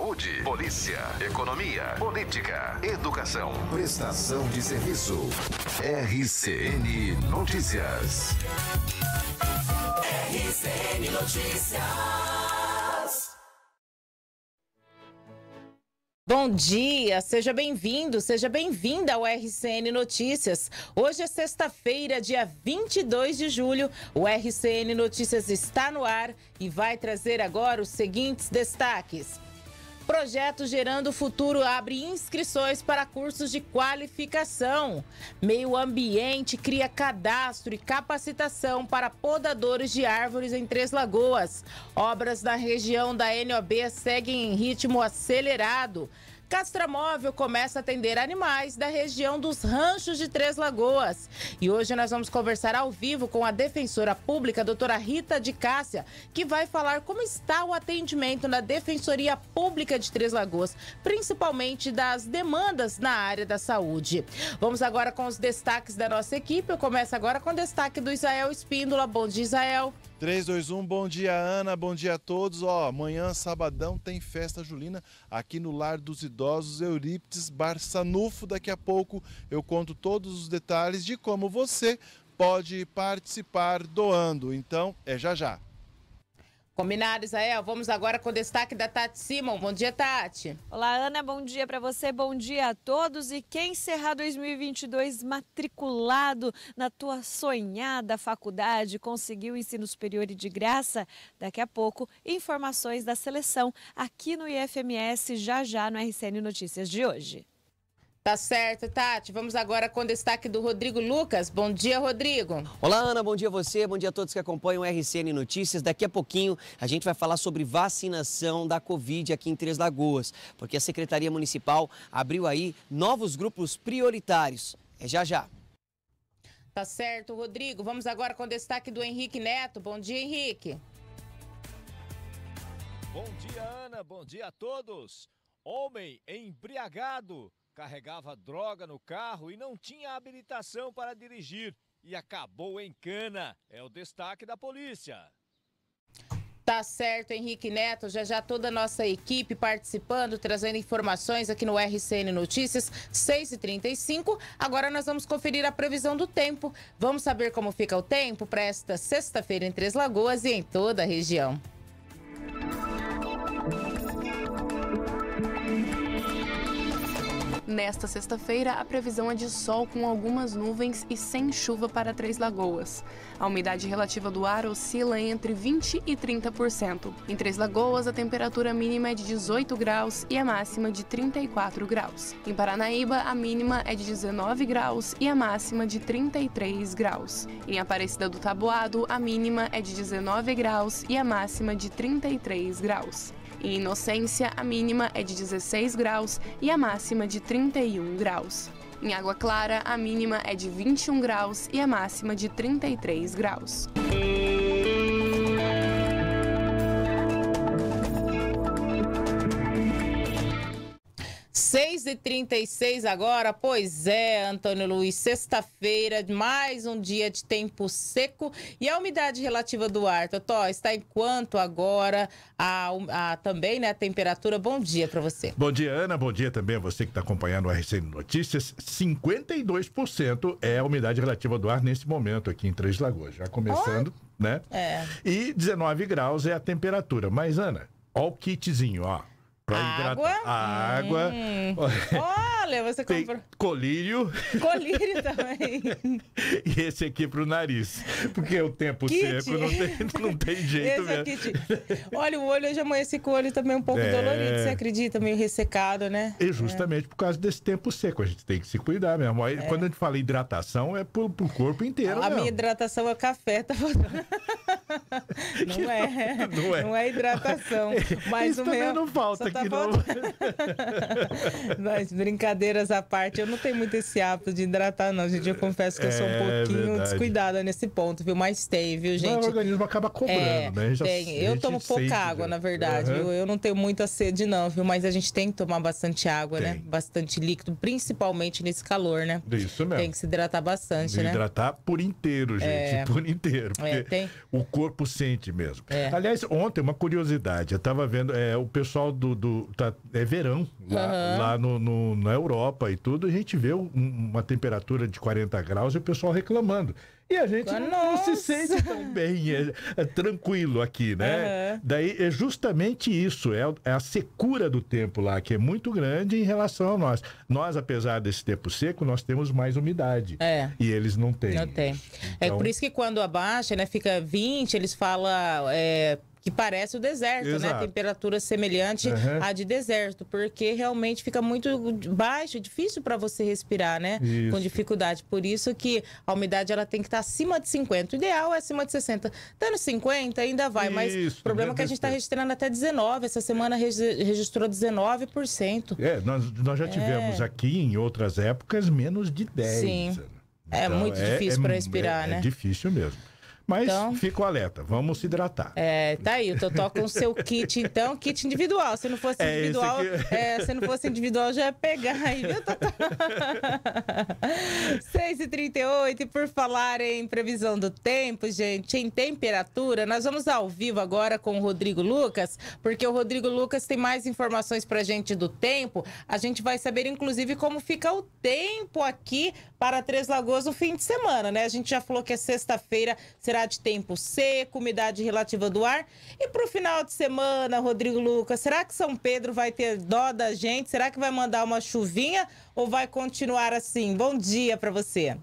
Saúde, polícia, economia, política, educação, prestação de serviço. RCN Notícias. RCN Notícias. Bom dia, seja bem-vindo, seja bem-vinda ao RCN Notícias. Hoje é sexta-feira, dia 22 de julho. O RCN Notícias está no ar e vai trazer agora os seguintes destaques. Projeto Gerando Futuro abre inscrições para cursos de qualificação. Meio Ambiente cria cadastro e capacitação para podadores de árvores em Três Lagoas. Obras na região da NOB seguem em ritmo acelerado. Castramóvel começa a atender animais da região dos Ranchos de Três Lagoas. E hoje nós vamos conversar ao vivo com a defensora pública, doutora Rita de Cássia, que vai falar como está o atendimento na Defensoria Pública de Três Lagoas, principalmente das demandas na área da saúde. Vamos agora com os destaques da nossa equipe. Eu começo agora com o destaque do Israel Espíndola. Bom dia, Israel. 3, 2, 1, bom dia, Ana, bom dia a todos. Ó, amanhã, sabadão, tem festa julina aqui no Lar dos Idosos idosos Euríptes Barçanufo. Daqui a pouco eu conto todos os detalhes de como você pode participar doando. Então, é já já. Combinado, Israel. Vamos agora com o destaque da Tati Simon. Bom dia, Tati. Olá, Ana. Bom dia para você, bom dia a todos. E quem encerrar 2022 matriculado na tua sonhada faculdade, conseguiu ensino superior e de graça? Daqui a pouco, informações da seleção aqui no IFMS, já já no RCN Notícias de hoje. Tá certo, Tati. Vamos agora com o destaque do Rodrigo Lucas. Bom dia, Rodrigo. Olá, Ana. Bom dia a você. Bom dia a todos que acompanham o RCN Notícias. Daqui a pouquinho a gente vai falar sobre vacinação da Covid aqui em Três Lagoas, porque a Secretaria Municipal abriu aí novos grupos prioritários. É já já. Tá certo, Rodrigo. Vamos agora com o destaque do Henrique Neto. Bom dia, Henrique. Bom dia, Ana. Bom dia a todos. Homem embriagado carregava droga no carro e não tinha habilitação para dirigir e acabou em cana. É o destaque da polícia. Tá certo, Henrique Neto. Já já toda a nossa equipe participando, trazendo informações aqui no RCN Notícias, 6h35. Agora nós vamos conferir a previsão do tempo. Vamos saber como fica o tempo para esta sexta-feira em Três Lagoas e em toda a região. Nesta sexta-feira, a previsão é de sol com algumas nuvens e sem chuva para Três Lagoas. A umidade relativa do ar oscila entre 20% e 30%. Em Três Lagoas, a temperatura mínima é de 18 graus e a máxima de 34 graus. Em Paranaíba, a mínima é de 19 graus e a máxima de 33 graus. Em Aparecida do Taboado, a mínima é de 19 graus e a máxima de 33 graus. Em Inocência, a mínima é de 16 graus e a máxima de 31 graus. Em Água Clara, a mínima é de 21 graus e a máxima de 33 graus. 6h36 agora, pois é, Antônio Luiz, sexta-feira, mais um dia de tempo seco e a umidade relativa do ar, Totó, está em quanto agora a, a também, né, a temperatura? Bom dia para você. Bom dia, Ana, bom dia também a você que está acompanhando o RCN Notícias. 52% é a umidade relativa do ar nesse momento aqui em Três Lagoas, já começando, oh. né? É. E 19 graus é a temperatura, mas Ana, olha o kitzinho, ó. Pra água. Hidratar. Hum. Água. Olha, você comprou. Colírio. Colírio também. e esse aqui pro nariz. Porque o tempo Kit. seco não tem, não tem jeito esse é mesmo. Olha, o olho, já amanheci com o olho também um pouco é... dolorido, você acredita? Meio ressecado, né? E justamente é. por causa desse tempo seco. A gente tem que se cuidar mesmo. Aí, é. Quando a gente fala hidratação, é pro, pro corpo inteiro. A mesmo. minha hidratação é café, tá faltando. não, é, não é. Não é hidratação. Mas Isso o meu. Não falta tá Tá Mas brincadeiras à parte, eu não tenho muito esse hábito de hidratar, não, gente. Eu confesso que eu sou um é, é pouquinho verdade. descuidada nesse ponto, viu? Mas tem, viu, gente? Não, o organismo acaba é, cobrando, é, né? Já, tem. Eu tomo pouca água, já. na verdade, uhum. viu? Eu não tenho muita sede, não, viu? Mas a gente tem que tomar bastante água, né? tem. né? Bastante líquido, principalmente nesse calor, né? Isso mesmo. Tem que se hidratar bastante, de né? Hidratar por inteiro, gente. É. Por inteiro. É, tem... O corpo sente mesmo. Aliás, ontem, uma curiosidade, eu tava vendo é, o pessoal do, do do. Tá, é verão lá, uhum. lá no, no, na Europa e tudo, a gente vê um, uma temperatura de 40 graus e o pessoal reclamando. E a gente não, não, se sente tão bem, é, é tranquilo aqui, né? Uhum. Daí é justamente isso, é, é, a secura do tempo lá, que é muito grande em relação a nós. Nós, apesar desse tempo seco, nós temos mais umidade. É. E eles não têm. Não tem. É então... É por isso que quando abaixa, né, fica 20, eles falam é, que parece o deserto, né? Exato. né? Temperatura semelhante uhum. à de deserto, porque realmente fica muito baixo, difícil para você respirar, né? Isso. Com dificuldade. Por isso que a umidade ela tem que estar tá acima de 50. O ideal é acima de 60. Dando 50 ainda vai, isso. mas o problema é que a gente está registrando até 19. Essa semana registrou 19%. É, nós, nós já é. tivemos é. aqui em outras épocas menos de 10. Sim. Né? É então, é muito difícil é, para respirar, é, é né? É difícil mesmo. Mas então... fica o alerta, vamos se hidratar. É, tá aí, o Totó com o seu kit, então, kit individual. Se não fosse é individual, é, se não fosse individual, já ia pegar aí, viu, Totó? 6h38, e por falar em previsão do tempo, gente, em temperatura, nós vamos ao vivo agora com o Rodrigo Lucas, porque o Rodrigo Lucas tem mais informações pra gente do tempo. A gente vai saber, inclusive, como fica o tempo aqui para Três Lagoas no fim de semana, né? A gente já falou que é sexta-feira será de tempo seco, umidade relativa do ar. E para o final de semana, Rodrigo Lucas, será que São Pedro vai ter dó da gente? Será que vai mandar uma chuvinha ou vai continuar assim? Bom dia para você.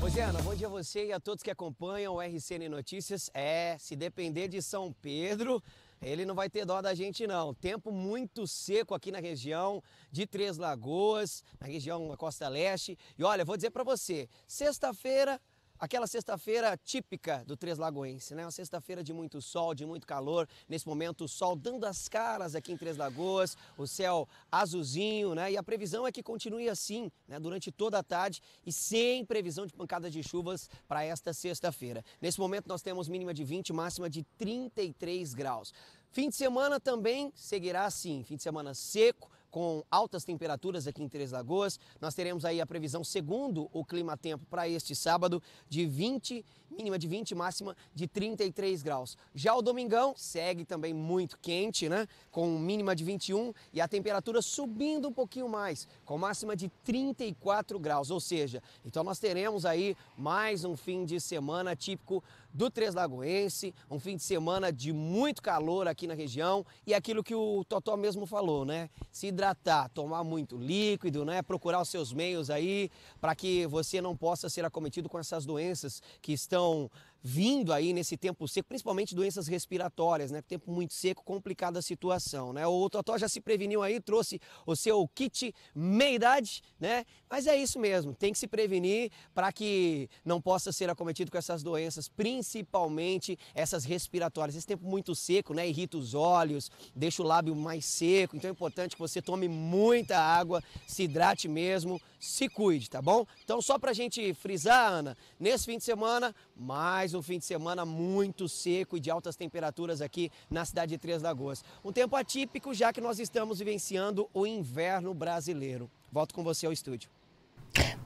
Rosiana, bom dia a você e a todos que acompanham o RCN Notícias. É, se depender de São Pedro, ele não vai ter dó da gente não. Tempo muito seco aqui na região de Três Lagoas, na região da Costa Leste. E olha, vou dizer para você, sexta-feira Aquela sexta-feira típica do Três Lagoense, né? Uma sexta-feira de muito sol, de muito calor. Nesse momento, o sol dando as caras aqui em Três Lagoas, o céu azulzinho, né? E a previsão é que continue assim, né? Durante toda a tarde e sem previsão de pancadas de chuvas para esta sexta-feira. Nesse momento, nós temos mínima de 20, máxima de 33 graus. Fim de semana também seguirá assim, fim de semana seco, com altas temperaturas aqui em Três Lagoas. Nós teremos aí a previsão, segundo o clima tempo, para este sábado, de 20, mínima de 20, máxima de 33 graus. Já o domingão segue também muito quente, né? Com mínima de 21 e a temperatura subindo um pouquinho mais, com máxima de 34 graus. Ou seja, então nós teremos aí mais um fim de semana típico do Três Lagoense, um fim de semana de muito calor aqui na região e aquilo que o Totó mesmo falou, né? Se hidratar, tomar muito líquido, né? procurar os seus meios aí para que você não possa ser acometido com essas doenças que estão vindo aí nesse tempo seco, principalmente doenças respiratórias, né? Tempo muito seco, complicada a situação, né? O Totó já se preveniu aí, trouxe o seu kit meia-idade, né? Mas é isso mesmo, tem que se prevenir para que não possa ser acometido com essas doenças, principalmente essas respiratórias. Esse tempo muito seco, né? Irrita os olhos, deixa o lábio mais seco, então é importante que você tome muita água, se hidrate mesmo, se cuide, tá bom? Então, só para a gente frisar, Ana, nesse fim de semana, mais um fim de semana muito seco e de altas temperaturas aqui na cidade de Três Lagoas. Um tempo atípico, já que nós estamos vivenciando o inverno brasileiro. Volto com você ao estúdio.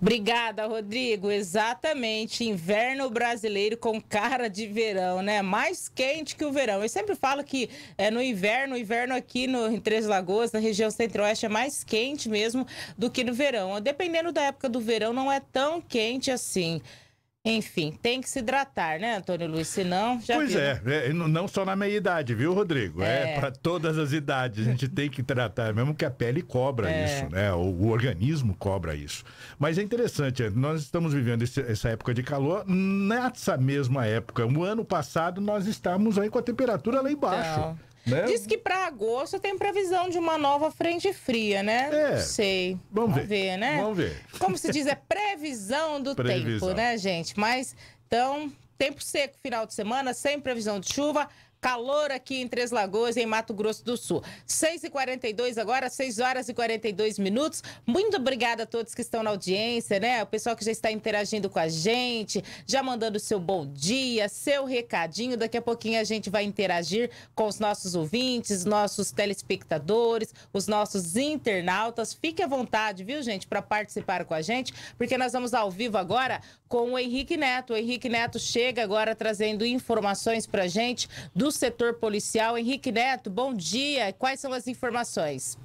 Obrigada, Rodrigo. Exatamente. Inverno brasileiro com cara de verão, né? Mais quente que o verão. Eu sempre falo que é, no inverno, o inverno aqui no, em Três Lagoas, na região centro-oeste, é mais quente mesmo do que no verão. Dependendo da época do verão, não é tão quente assim. Enfim, tem que se hidratar, né, Antônio Luiz? Senão, já. Pois é, né? é, não só na meia-idade, viu, Rodrigo? É, é para todas as idades. A gente tem que tratar, mesmo que a pele cobra é. isso, né? O, o, organismo cobra isso. Mas é interessante, é, nós estamos vivendo esse, essa época de calor nessa mesma época. No ano passado, nós estávamos aí com a temperatura lá embaixo. Então... Né? Diz que para agosto tem previsão de uma nova frente fria, né? É. Não sei. Vamos, Vamos ver. ver. né? Vamos ver. Como se diz, é previsão do previsão. tempo, né, gente? Mas, então, tempo seco final de semana, sem previsão de chuva. Calor aqui em Três Lagoas, em Mato Grosso do Sul. 6h42 agora, 6 horas e 42 minutos. Muito obrigada a todos que estão na audiência, né? O pessoal que já está interagindo com a gente, já mandando seu bom dia, seu recadinho. Daqui a pouquinho a gente vai interagir com os nossos ouvintes, nossos telespectadores, os nossos internautas. Fique à vontade, viu, gente, para participar com a gente, porque nós vamos ao vivo agora com o Henrique Neto. O Henrique Neto chega agora trazendo informações para gente dos setor policial. Henrique Neto, bom dia. Quais são as informações?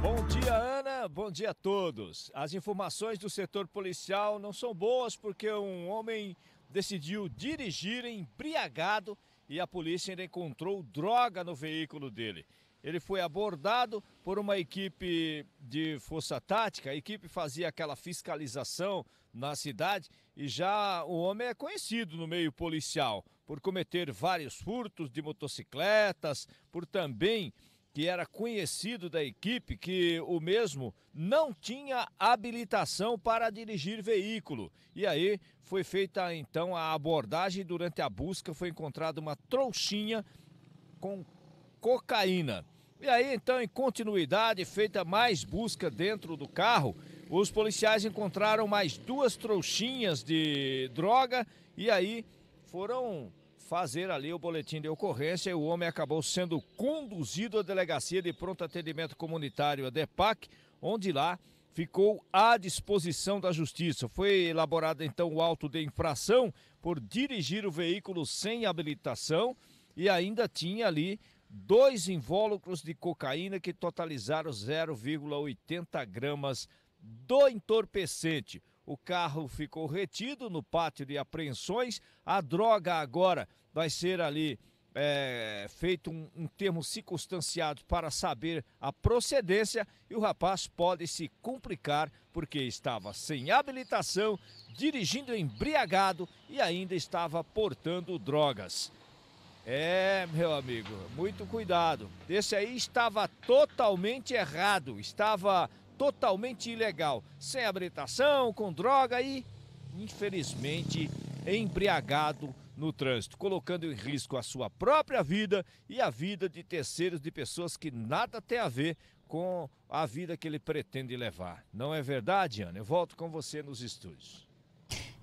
Bom dia, Ana. Bom dia a todos. As informações do setor policial não são boas porque um homem decidiu dirigir embriagado e a polícia ainda encontrou droga no veículo dele. Ele foi abordado por uma equipe de força tática. A equipe fazia aquela fiscalização na cidade e já o homem é conhecido no meio policial por cometer vários furtos de motocicletas, por também que era conhecido da equipe que o mesmo não tinha habilitação para dirigir veículo. E aí foi feita então a abordagem durante a busca foi encontrada uma trouxinha com cocaína. E aí então em continuidade feita mais busca dentro do carro os policiais encontraram mais duas trouxinhas de droga e aí foram fazer ali o boletim de ocorrência e o homem acabou sendo conduzido à delegacia de pronto atendimento comunitário, a DEPAC, onde lá ficou à disposição da justiça. Foi elaborado então o auto de infração por dirigir o veículo sem habilitação e ainda tinha ali dois invólucros de cocaína que totalizaram 0,80 gramas do entorpecente. O carro ficou retido no pátio de apreensões. A droga agora vai ser ali é, feito um, um termo circunstanciado para saber a procedência e o rapaz pode se complicar porque estava sem habilitação, dirigindo embriagado e ainda estava portando drogas. É, meu amigo, muito cuidado. Esse aí estava totalmente errado, estava totalmente ilegal, sem habilitação, com droga e, infelizmente, embriagado no trânsito, colocando em risco a sua própria vida e a vida de terceiros, de pessoas que nada tem a ver com a vida que ele pretende levar. Não é verdade, Ana? Eu volto com você nos estúdios.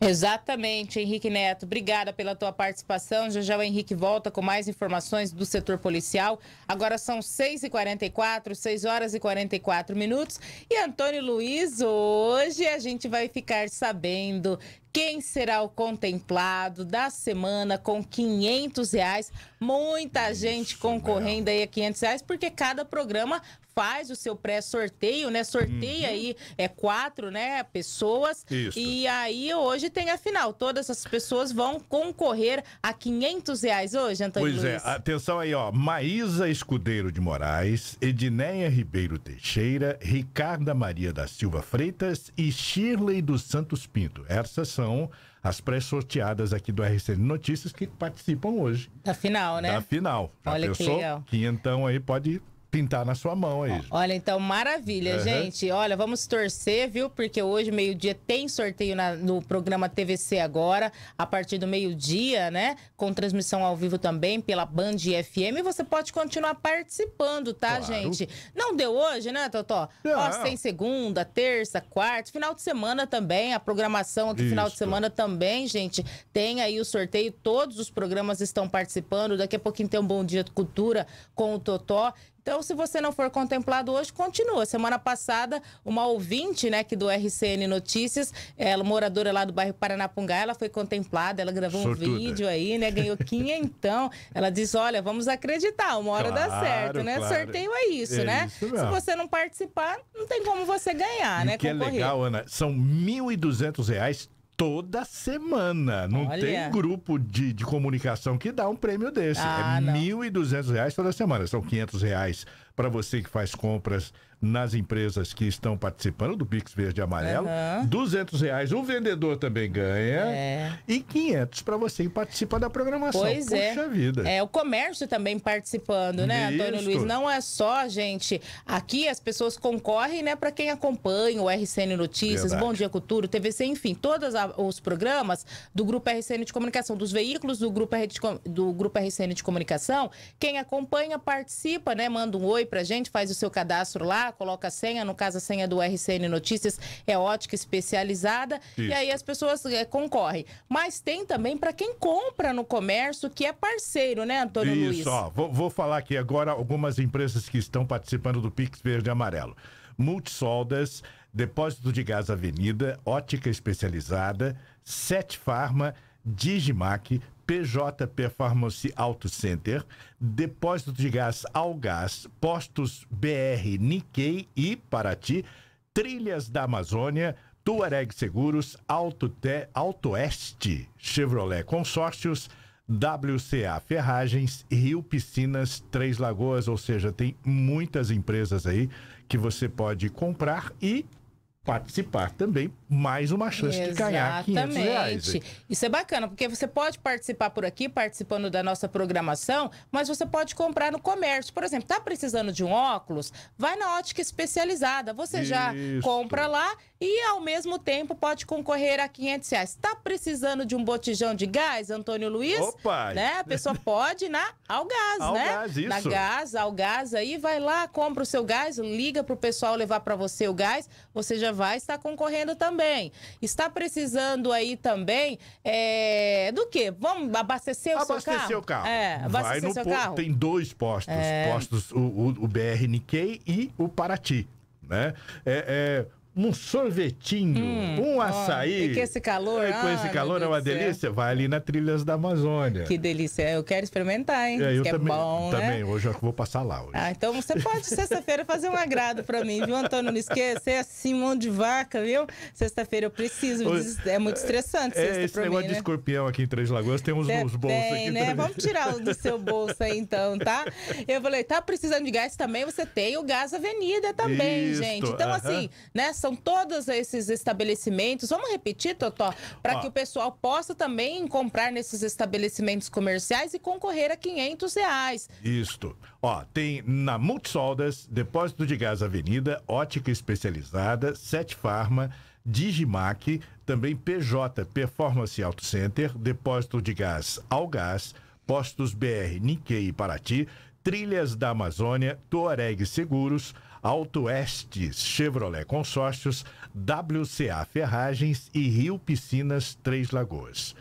Exatamente, Henrique Neto. Obrigada pela tua participação. Já já o Henrique volta com mais informações do setor policial. Agora são 6h44, 6 horas e 44 minutos. E Antônio Luiz, hoje a gente vai ficar sabendo quem será o contemplado da semana com 500 reais. Muita gente concorrendo aí a 500 reais, porque cada programa faz o seu pré-sorteio, né? Sorteia uhum. aí é quatro, né, pessoas. Isso. E aí hoje tem a final. Todas as pessoas vão concorrer a 500 reais hoje, Antônio Pois é. Luiz. é, atenção aí, ó. Maísa Escudeiro de Moraes, Edneia Ribeiro Teixeira, Ricarda Maria da Silva Freitas e Shirley dos Santos Pinto. Essas são as pré-sorteadas aqui do RCN Notícias que participam hoje. Da final, né? Da final. Já Olha pensou? Tá, que legal. Que então aí pode pintar na sua mão aí. Olha, então, maravilha, uhum. gente. Olha, vamos torcer, viu? Porque hoje, meio-dia, tem sorteio na, no programa TVC agora, a partir do meio-dia, né? Com transmissão ao vivo também pela Band FM. E você pode continuar participando, tá, claro. gente? Não deu hoje, né, Totó? Não. Ó, tem segunda, terça, quarta, final de semana também. A programação aqui, Isso. final de semana também, gente. Tem aí o sorteio, todos os programas estão participando. Daqui a pouquinho tem um Bom Dia Cultura com o Totó. Então, se você não for contemplado hoje, continua. Semana passada, uma ouvinte, né, que do RCN Notícias, ela moradora lá do bairro Paranapungá, ela foi contemplada, ela gravou Sortuda. um vídeo aí, né, ganhou quinhentão. ela diz, olha, vamos acreditar, uma hora claro, dá certo, né? Claro. Sorteio é isso, é né? Isso se você não participar, não tem como você ganhar, e né? Que é legal, Ana, são R$ 1.200 toda semana. Não Olha. tem grupo de, de comunicação que dá um prêmio desse. Ah, é R$ 1.200 toda semana. São R$ 500 para você que faz compras nas empresas que estão participando do Pix Verde e Amarelo. Uhum. 200 reais o vendedor também ganha. É. E 500 para você que participa da programação. Pois é. Puxa é. vida. É, o comércio também participando, né, Isso. Antônio Luiz? Não é só, gente. Aqui as pessoas concorrem, né, para quem acompanha o RCN Notícias, Verdade. Bom Dia Cultura, TVC, enfim, todos os programas do Grupo RCN de Comunicação, dos veículos do Grupo, do Grupo RCN de Comunicação. Quem acompanha, participa, né, manda um oi a gente, faz o seu cadastro lá, coloca a senha, no caso a senha do RCN Notícias é ótica especializada, Isso. e aí as pessoas é, concorrem. Mas tem também para quem compra no comércio, que é parceiro, né, Antônio Isso, Luiz? Isso, vou, vou falar aqui agora algumas empresas que estão participando do Pix Verde e Amarelo. Multisoldas, Depósito de Gás Avenida, Ótica Especializada, Sete Farma, Digimac, PJP Pharmacy Auto Center, depósito de gás Algás, postos BR Nikkei e Paraty, Trilhas da Amazônia, Tuareg Seguros, Alto, Te, Alto Oeste, Chevrolet Consórcios, WCA Ferragens, Rio Piscinas, Três Lagoas, ou seja, tem muitas empresas aí que você pode comprar e participar também, mais uma chance Exatamente. de ganhar 500 reais. Isso é bacana, porque você pode participar por aqui, participando da nossa programação, mas você pode comprar no comércio. Por exemplo, está precisando de um óculos? Vai na ótica especializada. Você Isso. já compra lá e, ao mesmo tempo, pode concorrer a 500 reais. Está precisando de um botijão de gás, Antônio Luiz? Opa! Né? A pessoa pode na ao né? gás né? Gás, isso. Na Gás, gás aí vai lá, compra o seu gás, liga para o pessoal levar para você o gás, você já vai estar concorrendo também. Está precisando aí também é, do quê? Vamos abastecer o abastecer seu carro? Abastecer o carro. É, abastecer vai no seu carro. Tem dois postos, é... postos o, o, o BRNK e o Paraty, né? é, é um sorvetinho, hum, um açaí. Ó, com esse calor, é, com esse calor é uma delícia. Vai ali na Trilhas da Amazônia. Que delícia. Eu quero experimentar, hein? É, eu é também, é bom, né? também. Né? Hoje eu vou passar lá. Hoje. Ah, então você pode sexta-feira fazer um agrado para mim, viu, Antônio? Não esqueça, você é assim, mão de vaca, viu? Sexta-feira eu preciso. É muito estressante. É, esse negócio mim, de né? escorpião aqui em Três Lagoas tem uns, uns bolsos tem, aqui. Né? Vamos tirar o do seu bolso aí, então, tá? Eu falei, tá precisando de gás também? Você tem o Gás Avenida também, Isso, gente. Então, uh -huh. assim, nessa né, são todos esses estabelecimentos? Vamos repetir, Totó, para que o pessoal possa também comprar nesses estabelecimentos comerciais e concorrer a 500 reais. Isto. Ó, tem na Multisoldas, Depósito de Gás Avenida, Ótica Especializada, Sete Farma, Digimac, também PJ Performance Auto Center, Depósito de Gás Algás, Postos BR Nikkei e Paraty, Trilhas da Amazônia, Tuareg Seguros, Alto Oeste Chevrolet Consórcios, WCA Ferragens e Rio Piscinas Três Lagoas.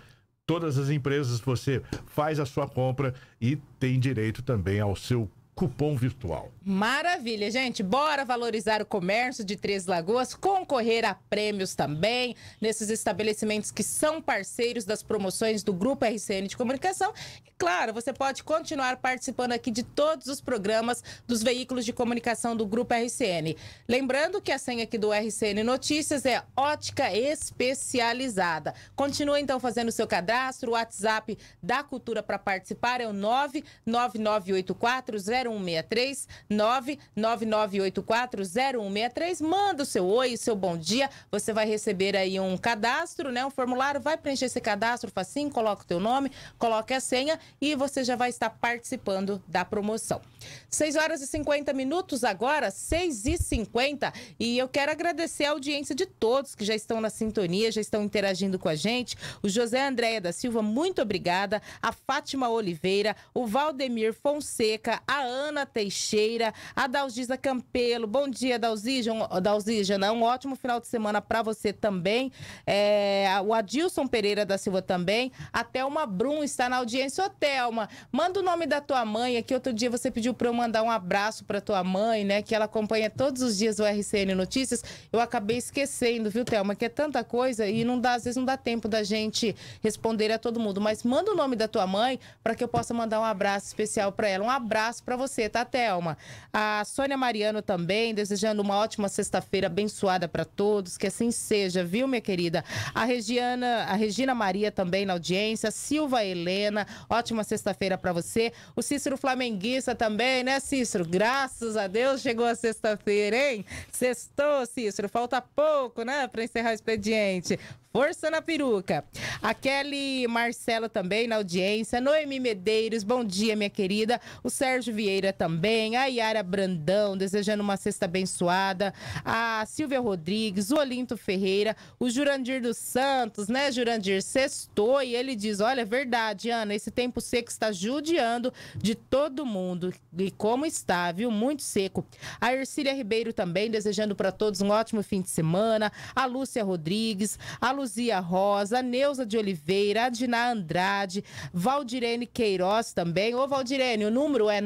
Todas as empresas você faz a sua compra e tem direito também ao seu cupom virtual. Maravilha, gente. Bora valorizar o comércio de Três Lagoas, concorrer a prêmios também nesses estabelecimentos que são parceiros das promoções do Grupo RCN de Comunicação. E claro, você pode continuar participando aqui de todos os programas dos veículos de comunicação do Grupo RCN. Lembrando que a senha aqui do RCN Notícias é ótica especializada. Continua então fazendo o seu cadastro, o WhatsApp da Cultura para participar é o 99984 0163 99984 0163. Manda o seu oi, o seu bom dia. Você vai receber aí um cadastro, né? Um formulário. Vai preencher esse cadastro, sim coloca o teu nome, coloca a senha e você já vai estar participando da promoção. 6 horas e 50 minutos agora, 6 e 50. E eu quero agradecer a audiência de todos que já estão na sintonia, já estão interagindo com a gente. O José Andréia da Silva, muito obrigada. A Fátima Oliveira, o Valdemir Fonseca, a Ana Teixeira, a Dalgisa Campelo. Bom dia, Dalzija. Um né? ótimo final de semana para você também. É, o Adilson Pereira da Silva também. A Thelma Brum está na audiência. Ô, Thelma, manda o nome da tua mãe aqui. Outro dia você pediu para eu mandar um abraço para tua mãe, né? Que ela acompanha todos os dias o RCN Notícias. Eu acabei esquecendo, viu, Thelma? Que é tanta coisa e não dá, às vezes não dá tempo da gente responder a todo mundo. Mas manda o nome da tua mãe para que eu possa mandar um abraço especial para ela. Um abraço para você você, tá, Thelma? A Sônia Mariano também, desejando uma ótima sexta-feira abençoada para todos, que assim seja, viu, minha querida? A Regiana, a Regina Maria também na audiência, Silva Helena, ótima sexta-feira para você. O Cícero Flamenguista também, né, Cícero? Graças a Deus chegou a sexta-feira, hein? Sextou, Cícero, falta pouco, né, para encerrar o expediente. Força na peruca. A Kelly Marcelo também na audiência. Noemi Medeiros, bom dia, minha querida. O Sérgio Vieira também. A Yara Brandão, desejando uma sexta abençoada. A Silvia Rodrigues, o Olinto Ferreira, o Jurandir dos Santos, né, Jurandir? Sextou e ele diz: Olha, é verdade, Ana, esse tempo seco está judiando de todo mundo. E como está, viu? Muito seco. A Ercília Ribeiro também, desejando para todos um ótimo fim de semana. A Lúcia Rodrigues, a Lu Luzia Rosa, Neuza de Oliveira, Adina Andrade, Valdirene Queiroz também. Ô, Valdirene, o número é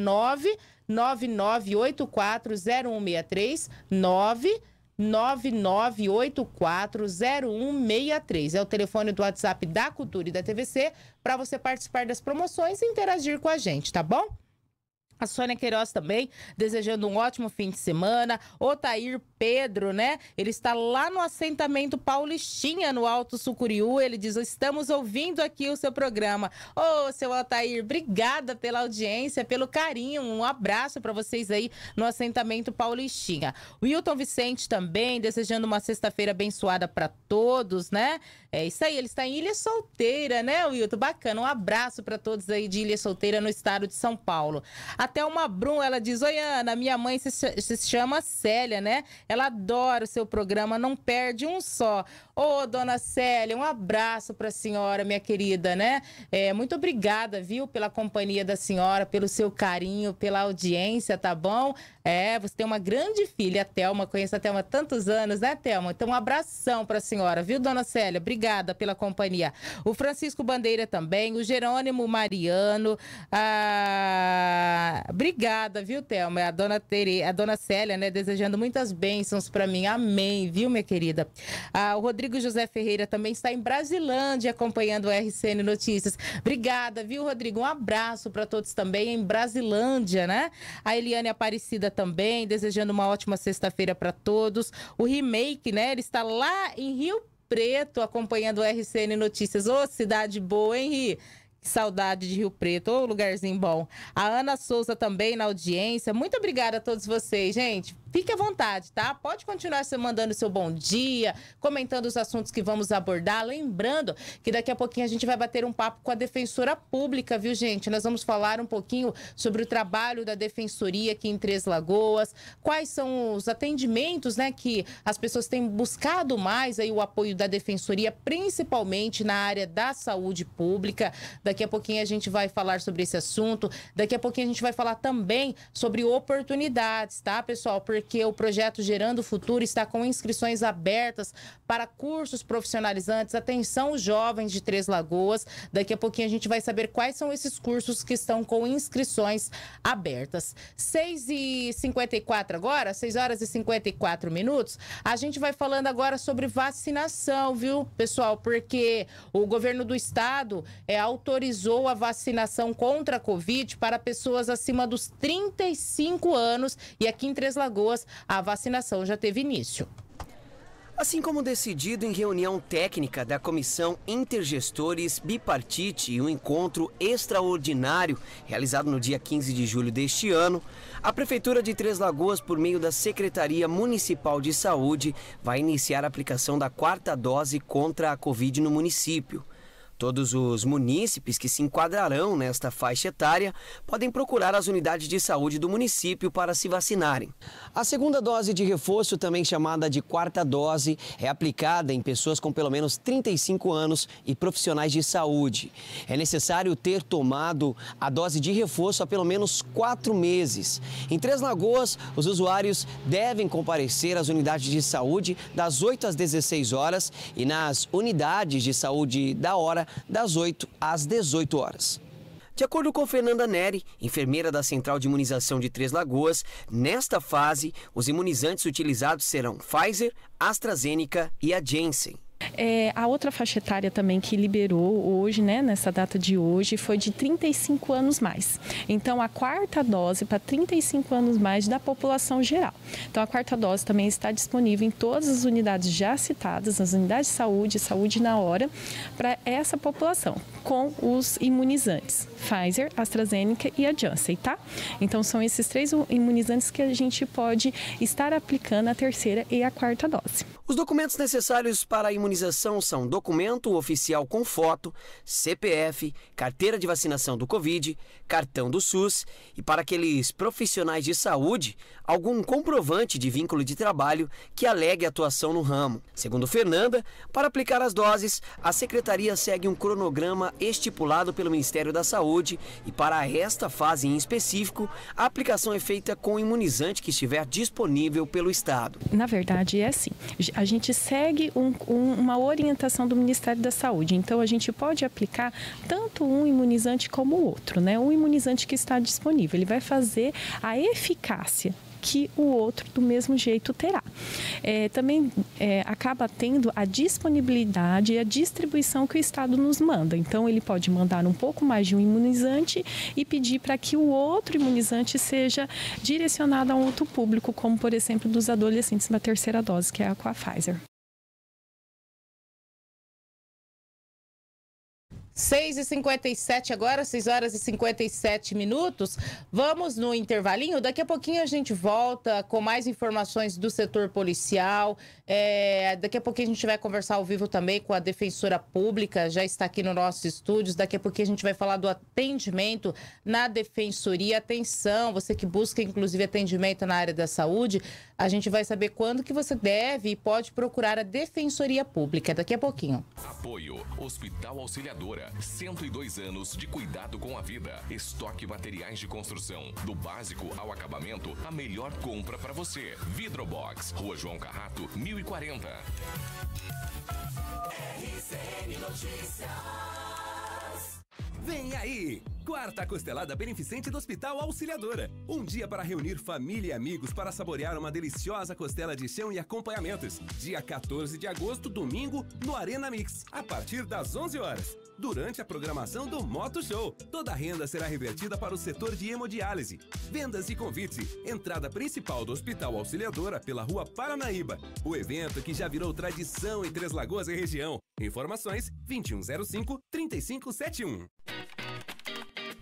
999840163, 999840163. É o telefone do WhatsApp da Cultura e da TVC para você participar das promoções e interagir com a gente, tá bom? A Sônia Queiroz também, desejando um ótimo fim de semana. Tair Pedro, né? Ele está lá no assentamento Paulistinha, no Alto Sucuriú. Ele diz: Estamos ouvindo aqui o seu programa. Ô, oh, seu Altair, obrigada pela audiência, pelo carinho. Um abraço para vocês aí no assentamento Paulistinha. Wilton Vicente também, desejando uma sexta-feira abençoada para todos, né? É isso aí, ele está em Ilha Solteira, né, Wilton? Bacana. Um abraço para todos aí de Ilha Solteira, no estado de São Paulo. Até uma Brum, ela diz: Oi, Ana, minha mãe se, se chama Célia, né? Ela adora o seu programa, não perde um só. Ô, oh, dona Célia, um abraço para a senhora, minha querida, né? É, muito obrigada, viu, pela companhia da senhora, pelo seu carinho, pela audiência, tá bom? É, você tem uma grande filha, a Thelma, conheço a Thelma há tantos anos, né, Thelma? Então, um abração para a senhora, viu, dona Célia? Obrigada pela companhia. O Francisco Bandeira também, o Jerônimo Mariano. Ah, Obrigada, viu, Thelma? É a dona, Tere... a dona Célia, né, desejando muitas bênçãos para mim. Amém, viu, minha querida? Ah, o Rodrigo Rodrigo José Ferreira também está em Brasilândia acompanhando o RCN Notícias. Obrigada, viu, Rodrigo? Um abraço para todos também em Brasilândia, né? A Eliane Aparecida também, desejando uma ótima sexta-feira para todos. O remake, né? Ele está lá em Rio Preto acompanhando o RCN Notícias. Ô, cidade boa, hein, Ri? Saudade de Rio Preto, ô lugarzinho bom. A Ana Souza também na audiência. Muito obrigada a todos vocês, gente. Fique à vontade, tá? Pode continuar se mandando seu bom dia, comentando os assuntos que vamos abordar. Lembrando que daqui a pouquinho a gente vai bater um papo com a defensora pública, viu, gente? Nós vamos falar um pouquinho sobre o trabalho da defensoria aqui em Três Lagoas, quais são os atendimentos, né, que as pessoas têm buscado mais aí o apoio da defensoria, principalmente na área da saúde pública. Daqui a pouquinho a gente vai falar sobre esse assunto. Daqui a pouquinho a gente vai falar também sobre oportunidades, tá, pessoal? Por porque o projeto Gerando o Futuro está com inscrições abertas para cursos profissionalizantes. Atenção, jovens de Três Lagoas. Daqui a pouquinho a gente vai saber quais são esses cursos que estão com inscrições abertas. 6h54 agora, 6 horas e 54 minutos. A gente vai falando agora sobre vacinação, viu, pessoal? Porque o governo do estado é, autorizou a vacinação contra a Covid para pessoas acima dos 35 anos. E aqui em Três Lagoas, pessoas, a vacinação já teve início. Assim como decidido em reunião técnica da Comissão Intergestores Bipartite e um encontro extraordinário realizado no dia 15 de julho deste ano, a Prefeitura de Três Lagoas, por meio da Secretaria Municipal de Saúde, vai iniciar a aplicação da quarta dose contra a Covid no município. Todos os munícipes que se enquadrarão nesta faixa etária podem procurar as unidades de saúde do município para se vacinarem. A segunda dose de reforço, também chamada de quarta dose, é aplicada em pessoas com pelo menos 35 anos e profissionais de saúde. É necessário ter tomado a dose de reforço há pelo menos quatro meses. Em Três Lagoas, os usuários devem comparecer às unidades de saúde das 8 às 16 horas e nas unidades de saúde da hora das 8 às 18 horas. De acordo com Fernanda Neri, enfermeira da Central de Imunização de Três Lagoas, nesta fase, os imunizantes utilizados serão Pfizer, AstraZeneca e a Janssen. É, a outra faixa etária também que liberou hoje, né, nessa data de hoje, foi de 35 anos mais. Então, a quarta dose para 35 anos mais da população geral. Então, a quarta dose também está disponível em todas as unidades já citadas, nas unidades de saúde, saúde na hora, para essa população, com os imunizantes Pfizer, AstraZeneca e a Janssen, tá? Então, são esses três imunizantes que a gente pode estar aplicando a terceira e a quarta dose. Os documentos necessários para a imunização imunização são documento oficial com foto, CPF, carteira de vacinação do Covid, cartão do SUS e, para aqueles profissionais de saúde, algum comprovante de vínculo de trabalho que alegue atuação no ramo. Segundo Fernanda, para aplicar as doses, a secretaria segue um cronograma estipulado pelo Ministério da Saúde e, para esta fase em específico, a aplicação é feita com o imunizante que estiver disponível pelo Estado. Na verdade, é assim: a gente segue um, um, uma orientação do Ministério da Saúde. Então, a gente pode aplicar tanto um imunizante como o outro, né? Um imunizante que está disponível. Ele vai fazer a eficácia que o outro do mesmo jeito terá. É, também é, acaba tendo a disponibilidade e a distribuição que o Estado nos manda. Então, ele pode mandar um pouco mais de um imunizante e pedir para que o outro imunizante seja direcionado a um outro público, como, por exemplo, dos adolescentes na terceira dose, que é a com a Pfizer. 6h57 agora, 6 horas e 57 minutos. Vamos no intervalinho. Daqui a pouquinho a gente volta com mais informações do setor policial, é, daqui a pouquinho a gente vai conversar ao vivo também com a defensora pública, já está aqui no nosso estúdio. Daqui a pouquinho a gente vai falar do atendimento na defensoria. Atenção, você que busca inclusive atendimento na área da saúde, a gente vai saber quando que você deve e pode procurar a defensoria pública. Daqui a pouquinho. Apoio Hospital Auxiliadora, 102 anos de cuidado com a vida. Estoque materiais de construção, do básico ao acabamento, a melhor compra para você. Vidrobox, Rua João Carrato, 1000 1040. RCN Notícias. Vem aí! Quarta Costelada Beneficente do Hospital Auxiliadora. Um dia para reunir família e amigos para saborear uma deliciosa costela de chão e acompanhamentos. Dia 14 de agosto, domingo, no Arena Mix, a partir das 11 horas durante a programação do Moto Show. Toda a renda será revertida para o setor de hemodiálise. Vendas e convites. Entrada principal do Hospital Auxiliadora pela Rua Paranaíba. O evento que já virou tradição em Três Lagoas e região. Informações 2105 3571.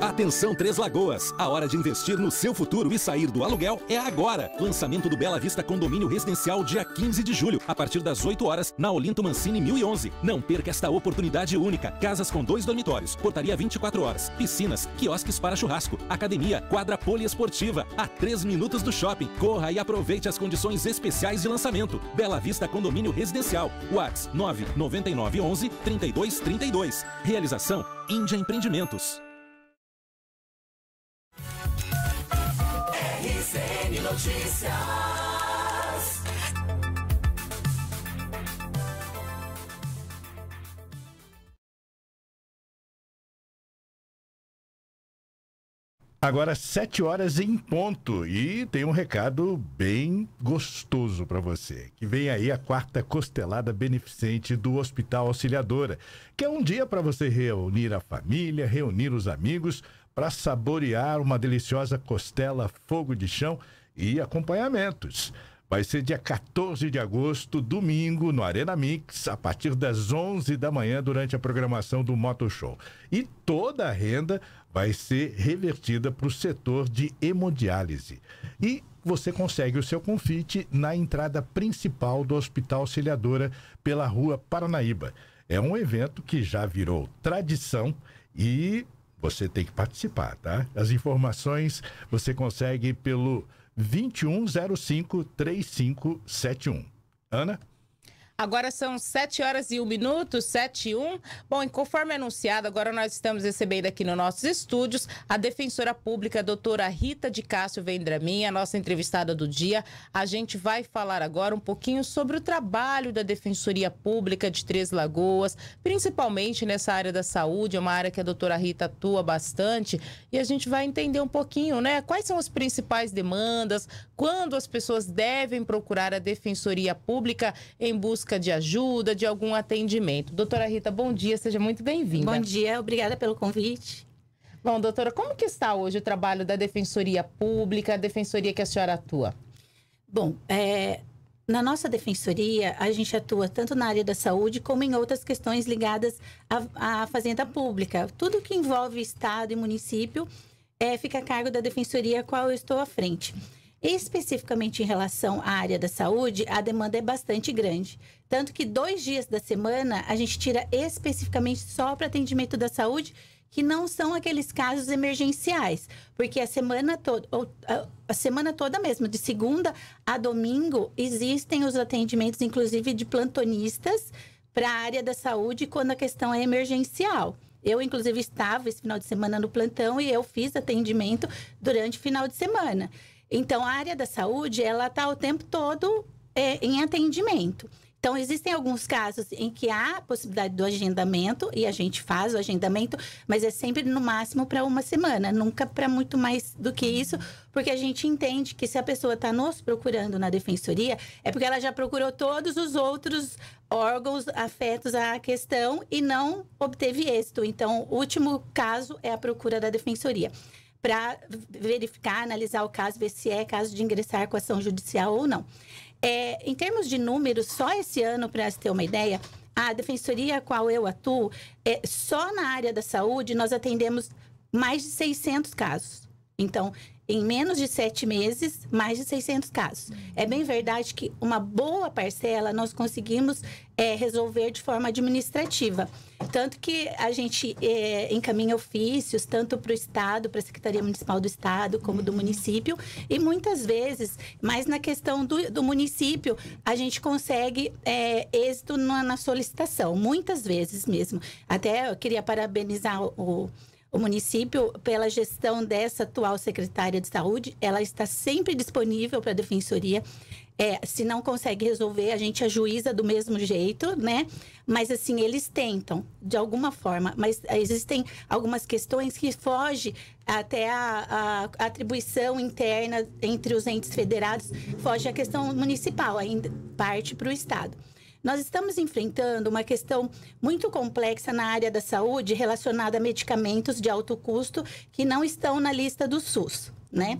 Atenção Três Lagoas, a hora de investir no seu futuro e sair do aluguel é agora. Lançamento do Bela Vista Condomínio Residencial dia 15 de julho, a partir das 8 horas, na Olinto Mancini 1011. Não perca esta oportunidade única. Casas com dois dormitórios, portaria 24 horas, piscinas, quiosques para churrasco, academia, quadra poliesportiva, a 3 minutos do shopping. Corra e aproveite as condições especiais de lançamento. Bela Vista Condomínio Residencial, Whats 99911 3232. Realização Índia Empreendimentos. Notícias. Agora sete horas em ponto e tem um recado bem gostoso para você. Que vem aí a quarta costelada beneficente do Hospital Auxiliadora, que é um dia para você reunir a família, reunir os amigos para saborear uma deliciosa costela fogo de chão e acompanhamentos. Vai ser dia 14 de agosto, domingo, no Arena Mix, a partir das 11 da manhã, durante a programação do Moto Show. E toda a renda vai ser revertida para o setor de hemodiálise. E você consegue o seu confite na entrada principal do Hospital Auxiliadora, pela Rua Paranaíba. É um evento que já virou tradição e você tem que participar, tá? As informações você consegue pelo 21 05 3571. Ana? Agora são 7 horas e 1 minuto, 7 e 1. Bom, e conforme anunciado, agora nós estamos recebendo aqui nos nossos estúdios a defensora pública, a doutora Rita de Cássio Vendramin, a nossa entrevistada do dia. A gente vai falar agora um pouquinho sobre o trabalho da Defensoria Pública de Três Lagoas, principalmente nessa área da saúde, é uma área que a doutora Rita atua bastante. E a gente vai entender um pouquinho, né? Quais são as principais demandas, quando as pessoas devem procurar a Defensoria Pública em busca de ajuda, de algum atendimento. Doutora Rita, bom dia, seja muito bem-vinda. Bom dia, obrigada pelo convite. Bom, doutora, como que está hoje o trabalho da Defensoria Pública, a Defensoria que a senhora atua? Bom, é, na nossa defensoria, a gente atua tanto na área da saúde como em outras questões ligadas à, à fazenda pública. Tudo que envolve Estado e município é, fica a cargo da defensoria a qual eu estou à frente. Especificamente em relação à área da saúde, a demanda é bastante grande. Tanto que dois dias da semana a gente tira especificamente só para atendimento da saúde, que não são aqueles casos emergenciais, porque a semana toda, a semana toda mesmo, de segunda a domingo, existem os atendimentos, inclusive de plantonistas, para a área da saúde quando a questão é emergencial. Eu, inclusive, estava esse final de semana no plantão e eu fiz atendimento durante o final de semana. Então, a área da saúde, ela está o tempo todo é, em atendimento. Então, existem alguns casos em que há possibilidade do agendamento e a gente faz o agendamento, mas é sempre no máximo para uma semana, nunca para muito mais do que isso, porque a gente entende que se a pessoa está nos procurando na defensoria, é porque ela já procurou todos os outros órgãos afetos à questão e não obteve êxito. Então, o último caso é a procura da defensoria para verificar, analisar o caso, ver se é caso de ingressar com ação judicial ou não. É, em termos de números, só esse ano, para você ter uma ideia, a defensoria a qual eu atuo, é, só na área da saúde, nós atendemos mais de 600 casos. Então, em menos de sete meses, mais de 600 casos. É bem verdade que uma boa parcela nós conseguimos é, resolver de forma administrativa. Tanto que a gente é, encaminha ofícios, tanto para o Estado, para a Secretaria Municipal do Estado, como do município. E muitas vezes, mas na questão do, do município, a gente consegue é, êxito na, na solicitação, muitas vezes mesmo. Até eu queria parabenizar o, o o município, pela gestão dessa atual secretária de saúde, ela está sempre disponível para a defensoria. É, se não consegue resolver, a gente ajuiza do mesmo jeito, né? Mas assim, eles tentam, de alguma forma. Mas existem algumas questões que fogem até a, a atribuição interna entre os entes federados, foge à questão municipal, ainda parte para o Estado. Nós estamos enfrentando uma questão muito complexa na área da saúde relacionada a medicamentos de alto custo que não estão na lista do SUS, né?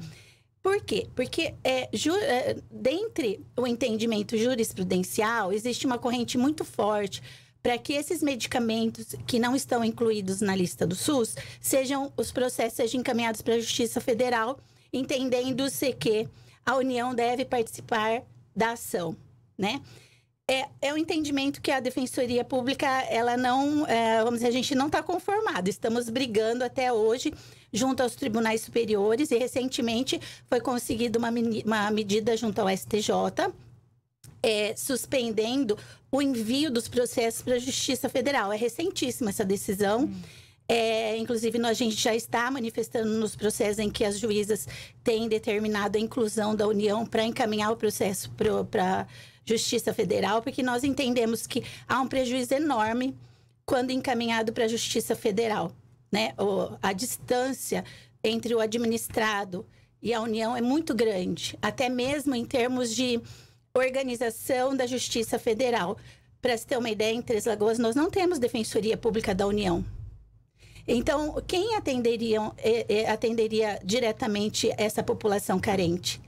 Por quê? Porque é, ju, é, dentre o entendimento jurisprudencial, existe uma corrente muito forte para que esses medicamentos que não estão incluídos na lista do SUS sejam os processos sejam encaminhados para a Justiça Federal, entendendo-se que a União deve participar da ação, né? é, é o um entendimento que a defensoria pública ela não é, vamos dizer, a gente não está conformado estamos brigando até hoje junto aos tribunais superiores e recentemente foi conseguida uma, uma medida junto ao STJ é, suspendendo o envio dos processos para a Justiça Federal é recentíssima essa decisão hum. É, inclusive, nós, a gente já está manifestando nos processos em que as juízas têm determinado a inclusão da União para encaminhar o processo para Justiça Federal, porque nós entendemos que há um prejuízo enorme quando encaminhado para a Justiça Federal. Né? O, a distância entre o administrado e a União é muito grande, até mesmo em termos de organização da Justiça Federal. Para se ter uma ideia, em Três Lagoas nós não temos Defensoria Pública da União. Então, quem atenderia, é, é, atenderia diretamente essa população carente?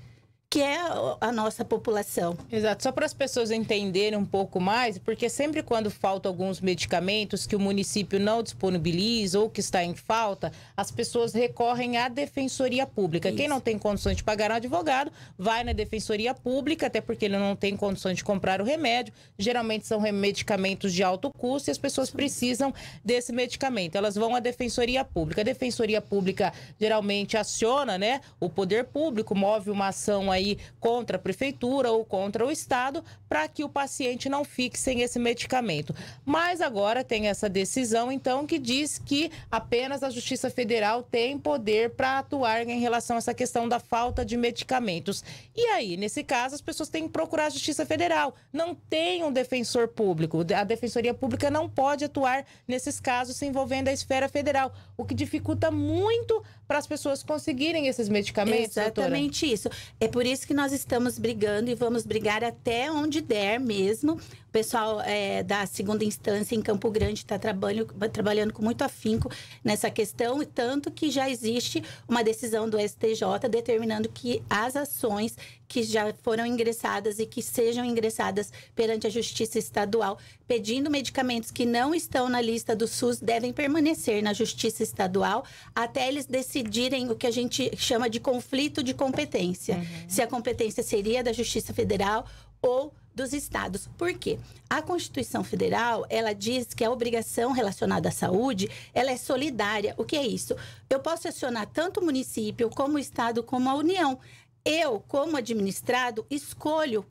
que é a nossa população. Exato. Só para as pessoas entenderem um pouco mais, porque sempre quando falta alguns medicamentos que o município não disponibiliza ou que está em falta, as pessoas recorrem à defensoria pública. Isso. Quem não tem condições de pagar um advogado, vai na defensoria pública, até porque ele não tem condições de comprar o remédio. Geralmente são medicamentos de alto custo e as pessoas precisam desse medicamento. Elas vão à defensoria pública. A defensoria pública geralmente aciona, né, o poder público, move uma ação aí aí contra a prefeitura ou contra o Estado para que o paciente não fique sem esse medicamento. Mas agora tem essa decisão, então, que diz que apenas a Justiça Federal tem poder para atuar em relação a essa questão da falta de medicamentos. E aí, nesse caso, as pessoas têm que procurar a Justiça Federal. Não tem um defensor público. A Defensoria Pública não pode atuar nesses casos se envolvendo a esfera federal, o que dificulta muito para as pessoas conseguirem esses medicamentos. Exatamente doutora. isso. É por isso isso que nós estamos brigando e vamos brigar até onde der mesmo. O pessoal é, da segunda instância em Campo Grande está trabalhando com muito afinco nessa questão, e tanto que já existe uma decisão do STJ determinando que as ações que já foram ingressadas e que sejam ingressadas perante a Justiça Estadual, pedindo medicamentos que não estão na lista do SUS, devem permanecer na Justiça Estadual até eles decidirem o que a gente chama de conflito de competência. Uhum. Se a competência seria da Justiça Federal ou dos estados. Por quê? A Constituição Federal, ela diz que a obrigação relacionada à saúde, ela é solidária. O que é isso? Eu posso acionar tanto o município, como o estado, como a União eu, como administrado, escolho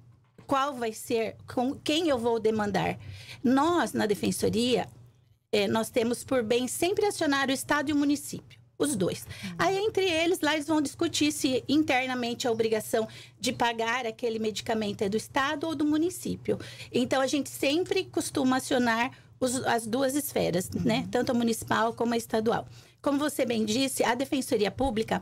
qual vai ser, com quem eu vou demandar. Nós, na defensoria, é, nós temos por bem sempre acionar o Estado e o município. Os dois. Uhum. Aí, entre eles, lá eles vão discutir se internamente a obrigação de pagar aquele medicamento é do Estado ou do município. Então, a gente sempre costuma acionar os, as duas esferas, né? uhum. né? Tanto a municipal como a estadual. Como você bem disse, a Defensoria Pública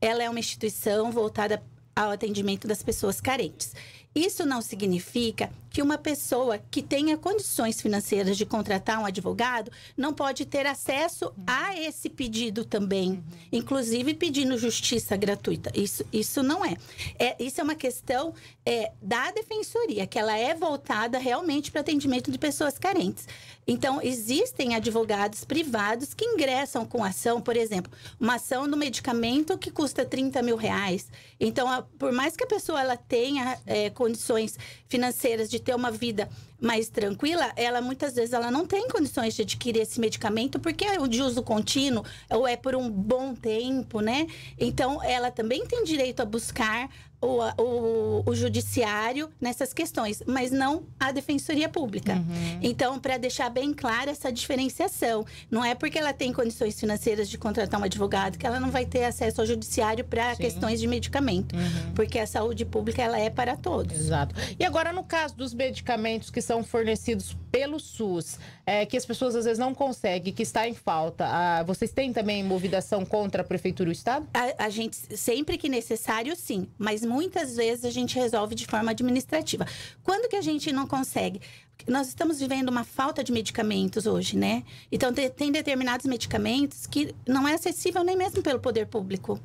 ela é uma instituição voltada ao atendimento das pessoas carentes. Isso não significa que uma pessoa que tenha condições financeiras de contratar um advogado não pode ter acesso a esse pedido também, uhum. inclusive pedindo justiça gratuita. Isso, isso não é. é isso é uma questão é, da defensoria, que ela é voltada realmente para atendimento de pessoas carentes. Então, existem advogados privados que ingressam com ação, por exemplo, uma ação do medicamento que custa 30 mil reais. Então, a, por mais que a pessoa ela tenha é, condições financeiras de ter uma vida mais tranquila, ela muitas vezes ela não tem condições de adquirir esse medicamento porque é de uso contínuo ou é por um bom tempo, né? Então ela também tem direito a buscar o, o, o, judiciário nessas questões, mas não a defensoria pública. Uhum. Então, para deixar bem clara essa diferenciação, não é porque ela tem condições financeiras de contratar um advogado que ela não vai ter acesso ao judiciário para questões de medicamento, uhum. porque a saúde pública ela é para todos. Exato. E agora no caso dos medicamentos que são fornecidos pelo SUS, é, que as pessoas às vezes não conseguem, que está em falta, a, ah, vocês têm também movidação contra a Prefeitura e o Estado? A, a, gente, sempre que necessário, sim. Mas muitas vezes a gente resolve de forma administrativa. Quando que a gente não consegue? Nós estamos vivendo uma falta de medicamentos hoje, né? Então, te, tem determinados medicamentos que não é acessível nem mesmo pelo poder público.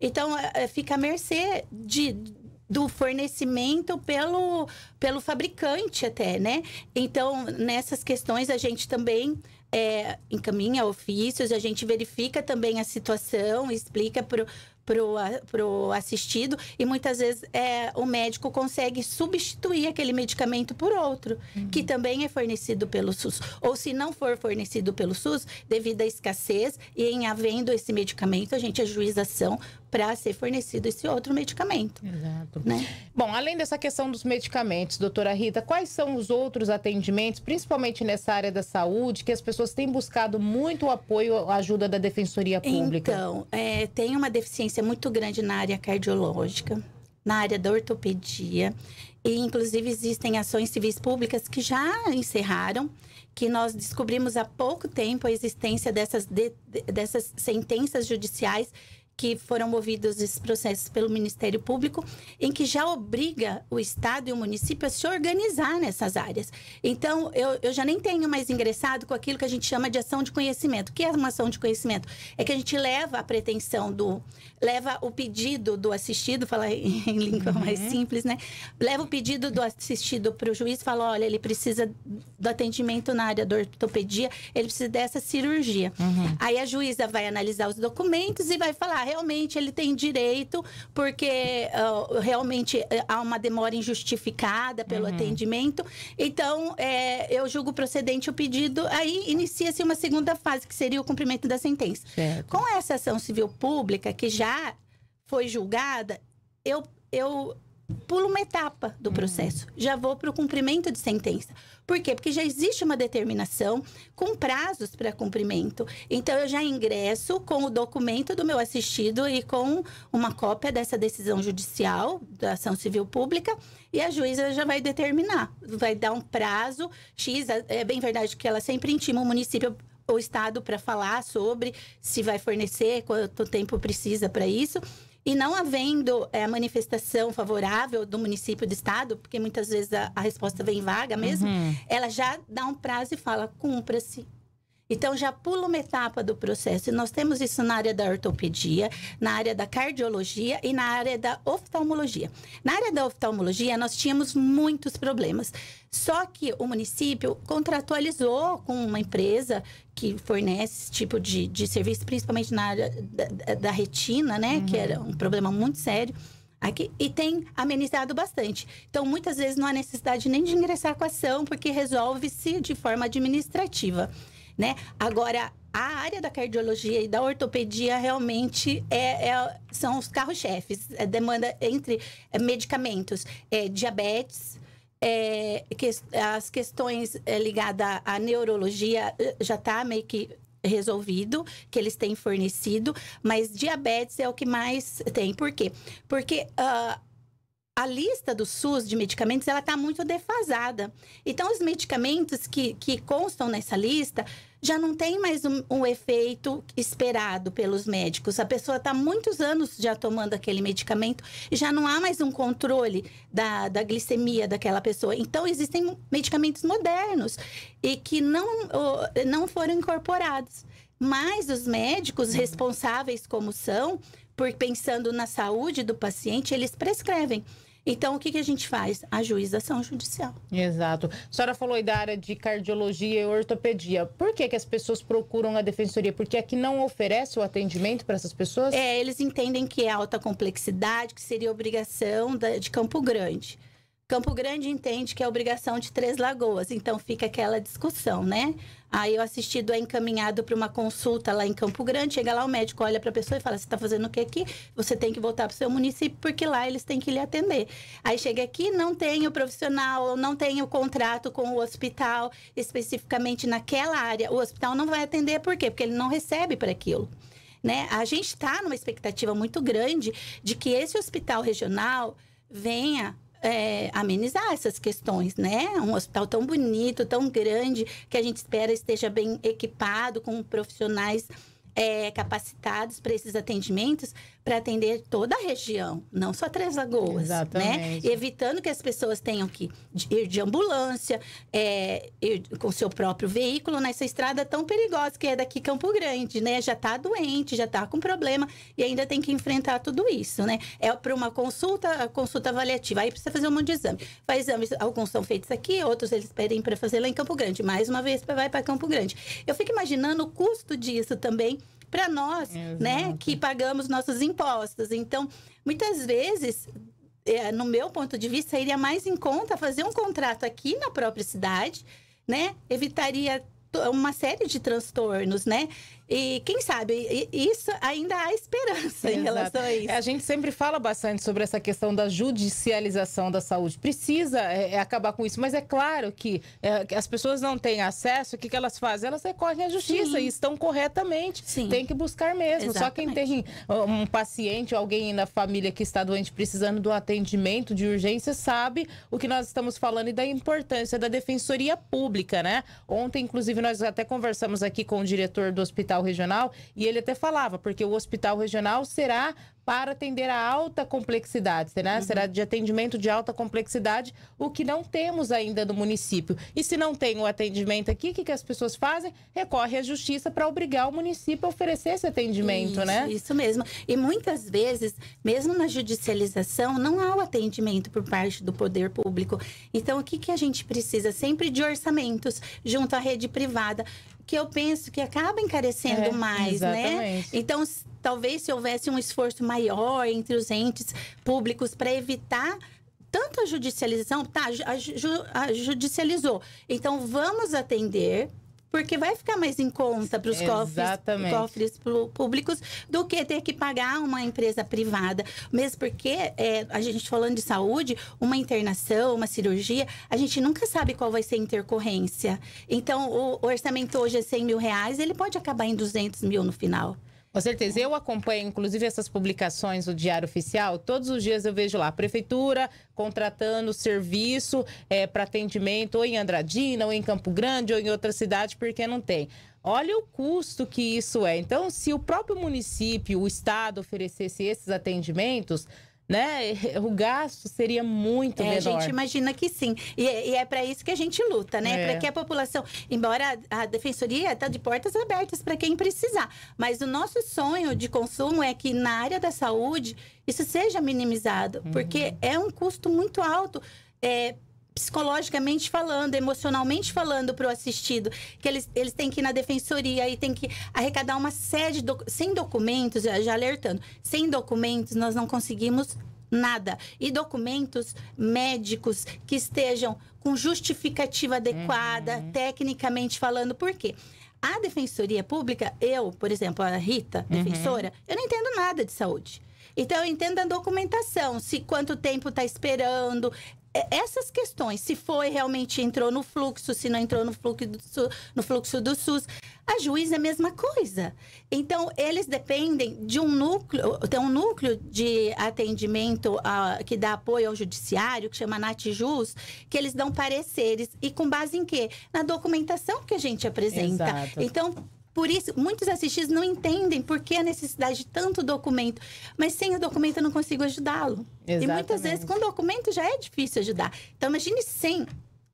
Então, é, é, fica à mercê de, do fornecimento pelo, pelo fabricante até, né? Então, nessas questões a gente também é, encaminha ofícios, a gente verifica também a situação, explica para pro, pro assistido e muitas vezes é, o médico consegue substituir aquele medicamento por outro, uhum. que também é fornecido pelo SUS. Ou se não for fornecido pelo SUS, devido à escassez e em havendo esse medicamento, a gente ajuiza ação para ser fornecido esse outro medicamento. Exato. Né? Bom, além dessa questão dos medicamentos, doutora Rita, quais são os outros atendimentos, principalmente nessa área da saúde, que as pessoas têm buscado muito apoio, ajuda da Defensoria Pública? Então, é, tem uma deficiência incidência muito grande na área cardiológica, na área da ortopedia. E, inclusive, existem ações civis públicas que já encerraram, que nós descobrimos há pouco tempo a existência dessas, de, dessas sentenças judiciais que foram movidos esses processos pelo Ministério Público, em que já obriga o Estado e o município a se organizar nessas áreas. Então, eu, eu já nem tenho mais ingressado com aquilo que a gente chama de ação de conhecimento. O que é uma ação de conhecimento? É que a gente leva a pretensão do. leva o pedido do assistido, falar em, língua uhum. mais simples, né? Leva o pedido do assistido para o juiz e fala: olha, ele precisa do atendimento na área da ortopedia, ele precisa dessa cirurgia. Uhum. Aí a juíza vai analisar os documentos e vai falar realmente ele tem direito, porque uh, realmente eh, há uma demora injustificada pelo uhum. atendimento. Então, é, eu julgo procedente o pedido. Aí inicia-se uma segunda fase, que seria o cumprimento da sentença. Certo. Com essa ação civil pública, que já foi julgada, eu, eu pulo uma etapa do uhum. processo, já vou para o cumprimento de sentença. Por quê? Porque já existe uma determinação com prazos para cumprimento. Então, eu já ingresso com o documento do meu assistido e com uma cópia dessa decisão judicial da ação civil pública e a juíza já vai determinar, vai dar um prazo X. É bem verdade que ela sempre intima o município ou o estado para falar sobre se vai fornecer, quanto tempo precisa para isso. E não havendo é, manifestação favorável do município, do estado, porque muitas vezes a, a resposta vem vaga mesmo, uhum. ela já dá um prazo e fala: cumpra-se então, já pula uma etapa do processo. E nós temos isso na área da ortopedia, na área da cardiologia e na área da oftalmologia. Na área da oftalmologia, nós tínhamos muitos problemas. Só que o município contratualizou com uma empresa que fornece esse tipo de, de serviço, principalmente na área da, da retina, né? Uhum. Que era uhum. um problema muito sério. Aqui, e tem amenizado bastante. Então, muitas vezes não há necessidade nem de ingressar com a ação, porque resolve-se de forma administrativa né? Agora, a área da cardiologia e da ortopedia realmente é, é são os carros-chefes. É demanda entre é, medicamentos, é, diabetes, é, que, as questões é, ligadas à neurologia eh, já está meio que resolvido, que eles têm fornecido, mas diabetes é o que mais tem. Por quê? Porque... Uh, a lista do SUS de medicamentos ela está muito defasada. Então, os medicamentos que, que constam nessa lista já não tem mais um, um efeito esperado pelos médicos. A pessoa está muitos anos já tomando aquele medicamento e já não há mais um controle da, da glicemia daquela pessoa. Então, existem medicamentos modernos e que não, não foram incorporados. Mas os médicos responsáveis como são, por pensando na saúde do paciente, eles prescrevem. Então, o que, que a gente faz? a juízação judicial. Exato. A senhora falou aí da área de cardiologia e ortopedia. Por que, que as pessoas procuram a defensoria? Porque aqui é não oferece o atendimento para essas pessoas? É, eles entendem que é alta complexidade, que seria obrigação de Campo Grande. Campo Grande entende que é obrigação de Três Lagoas, então fica aquela discussão, né? Aí o assistido é encaminhado para uma consulta lá em Campo Grande, chega lá o médico olha para a pessoa e fala: "Você está fazendo o que aqui? Você tem que voltar para o seu município porque lá eles têm que lhe atender". Aí chega aqui, não tem o profissional, não tem o contrato com o hospital especificamente naquela área. O hospital não vai atender por quê? Porque ele não recebe para aquilo. Né? A gente está numa expectativa muito grande de que esse hospital regional venha é, amenizar essas questões, né? Um hospital tão bonito, tão grande, que a gente espera esteja bem equipado, com profissionais é, capacitados para esses atendimentos, para atender toda a região, não só Três Lagoas, né? Exatamente. né? Evitando que as pessoas tenham que ir de ambulância, é, ir com seu próprio veículo nessa estrada tão perigosa que é daqui Campo Grande, né? Já está doente, já está com problema e ainda tem que enfrentar tudo isso, né? É para uma consulta, consulta avaliativa, aí precisa fazer um monte de exame. Faz exames, alguns são feitos aqui, outros eles pedem para fazer lá em Campo Grande. Mais uma vez vai para Campo Grande. Eu fico imaginando o custo disso também para nós, né, Exato. né, que pagamos nossos impostos. Então, muitas vezes, é, no meu ponto de vista, iria mais em conta fazer um contrato aqui na própria cidade, né? Evitaria uma série de transtornos, né? E quem sabe, isso ainda há esperança Exato. em relação a isso. É, a gente sempre fala bastante sobre essa questão da judicialização da saúde. Precisa é, é acabar com isso, mas é claro que é, as pessoas não têm acesso, o que, que elas fazem? Elas recorrem à justiça Sim. e estão corretamente. Sim. Tem que buscar mesmo. Exatamente. Só quem tem um paciente, ou alguém na família que está doente precisando do atendimento de urgência, sabe o que nós estamos falando e da importância da defensoria pública, né? Ontem, inclusive, nós até conversamos aqui com o diretor do Hospital Regional e ele até falava, porque o Hospital Regional será para atender a alta complexidade, né? Uhum. Será de atendimento de alta complexidade, o que não temos ainda no município. E se não tem o atendimento aqui, o que, que as pessoas fazem? Recorre à justiça para obrigar o município a oferecer esse atendimento, isso, né? Isso mesmo. E muitas vezes, mesmo na judicialização, não há o atendimento por parte do poder público. Então, o que, que a gente precisa? Sempre de orçamentos junto à rede privada, que eu penso que acaba encarecendo é, mais, né? exatamente. né? Então, talvez se houvesse um esforço maior entre os entes públicos para evitar tanto a judicialização, tá, a, a judicializou. Então, vamos atender porque vai ficar mais em conta para os cofres, cofres públicos do que ter que pagar uma empresa privada. Mesmo porque, é, a gente falando de saúde, uma internação, uma cirurgia, a gente nunca sabe qual vai ser a intercorrência. Então, o orçamento hoje é 100 mil reais, ele pode acabar em 200 mil no final. Com certeza. Eu acompanho, inclusive, essas publicações do Diário Oficial. Todos os dias eu vejo lá, prefeitura contratando serviço é, para atendimento ou em Andradina, ou em Campo Grande, ou em outra cidade, porque não tem. Olha o custo que isso é. Então, se o próprio município, o Estado oferecesse esses atendimentos, né, o gasto seria muito é, menor. A gente imagina que sim. E, e é para isso que a gente luta, né? É. Para que a população, embora a defensoria está de portas abertas para quem precisar, mas o nosso sonho de consumo é que na área da saúde isso seja minimizado, uhum. porque é um custo muito alto. É, psicologicamente falando, emocionalmente falando para o assistido, que eles, eles têm que ir na defensoria e tem que arrecadar uma série de doc sem documentos, já, alertando, sem documentos nós não conseguimos nada. E documentos médicos que estejam com justificativa adequada, uhum. tecnicamente falando, por quê? A defensoria pública, eu, por exemplo, a Rita, uhum. defensora, uhum. eu não entendo nada de saúde. Então, eu entendo a documentação, se quanto tempo está esperando, é, essas questões, se foi realmente entrou no fluxo, se não entrou no fluxo do, no fluxo do SUS, a juiz é a mesma coisa. Então, eles dependem de um núcleo, tem um núcleo de atendimento ah, que dá apoio ao judiciário, que chama NATJUS, que eles dão pareceres. E com base em quê? Na documentação que a gente apresenta. Exato. Então, por isso, muitos assistidos não entendem por que a necessidade de tanto documento. Mas sem o documento eu não consigo ajudá-lo. E muitas vezes, com documento já é difícil ajudar. Então, imagine sem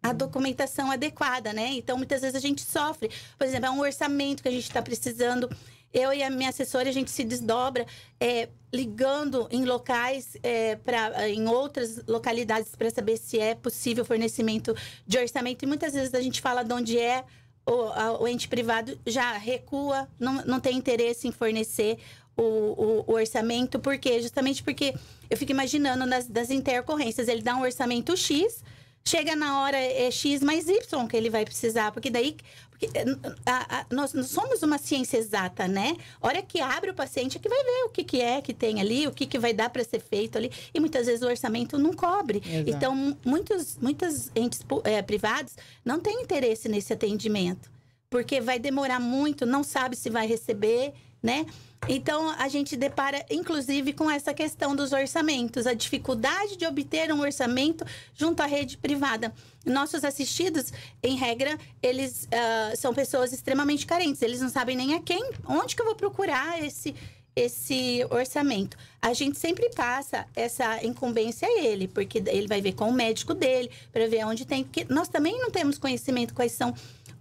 a documentação adequada, né? Então, muitas vezes a gente sofre. Por exemplo, é um orçamento que a gente está precisando. Eu e a minha assessora, a gente se desdobra é, ligando em locais, é, pra, é, em outras localidades, para saber se é possível fornecimento de orçamento. E muitas vezes a gente fala de onde é, o, o ente privado já recua, não, não tem interesse em fornecer o, o, o orçamento, porque justamente porque eu fico imaginando nas, das intercorrências, ele dá um orçamento X, chega na hora é X mais Y que ele vai precisar, porque daí eh, a, a, nós não somos uma ciência exata, né? Hora que abre o paciente é que vai ver o que, que é que tem ali, o que, que vai dar para ser feito ali. E muitas vezes o orçamento não cobre. Exato. Então, muitos, muitas entes é, privadas não têm interesse nesse atendimento. Porque vai demorar muito, não sabe se vai receber, né? Então, a gente depara, inclusive, com essa questão dos orçamentos, a dificuldade de obter um orçamento junto à rede privada. Nossos assistidos, em regra, eles uh, são pessoas extremamente carentes, eles não sabem nem a quem, onde que eu vou procurar esse, esse orçamento. A gente sempre passa essa incumbência a ele, porque ele vai ver com o médico dele, para ver onde tem, porque nós também não temos conhecimento quais são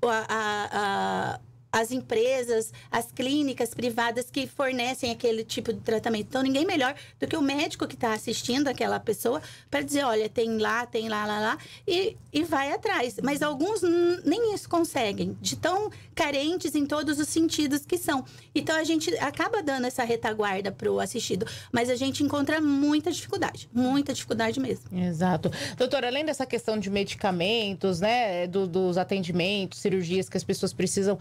a, a, a as empresas, as clínicas privadas que fornecem aquele tipo de tratamento. Então, ninguém melhor do que o médico que está assistindo aquela pessoa para dizer: olha, tem lá, tem lá, lá, lá, e, e vai atrás. Mas alguns nem isso conseguem, de tão carentes em todos os sentidos que são. Então, a gente acaba dando essa retaguarda para o assistido, mas a gente encontra muita dificuldade, muita dificuldade mesmo. Exato. Doutora, além dessa questão de medicamentos, né, do, dos atendimentos, cirurgias que as pessoas precisam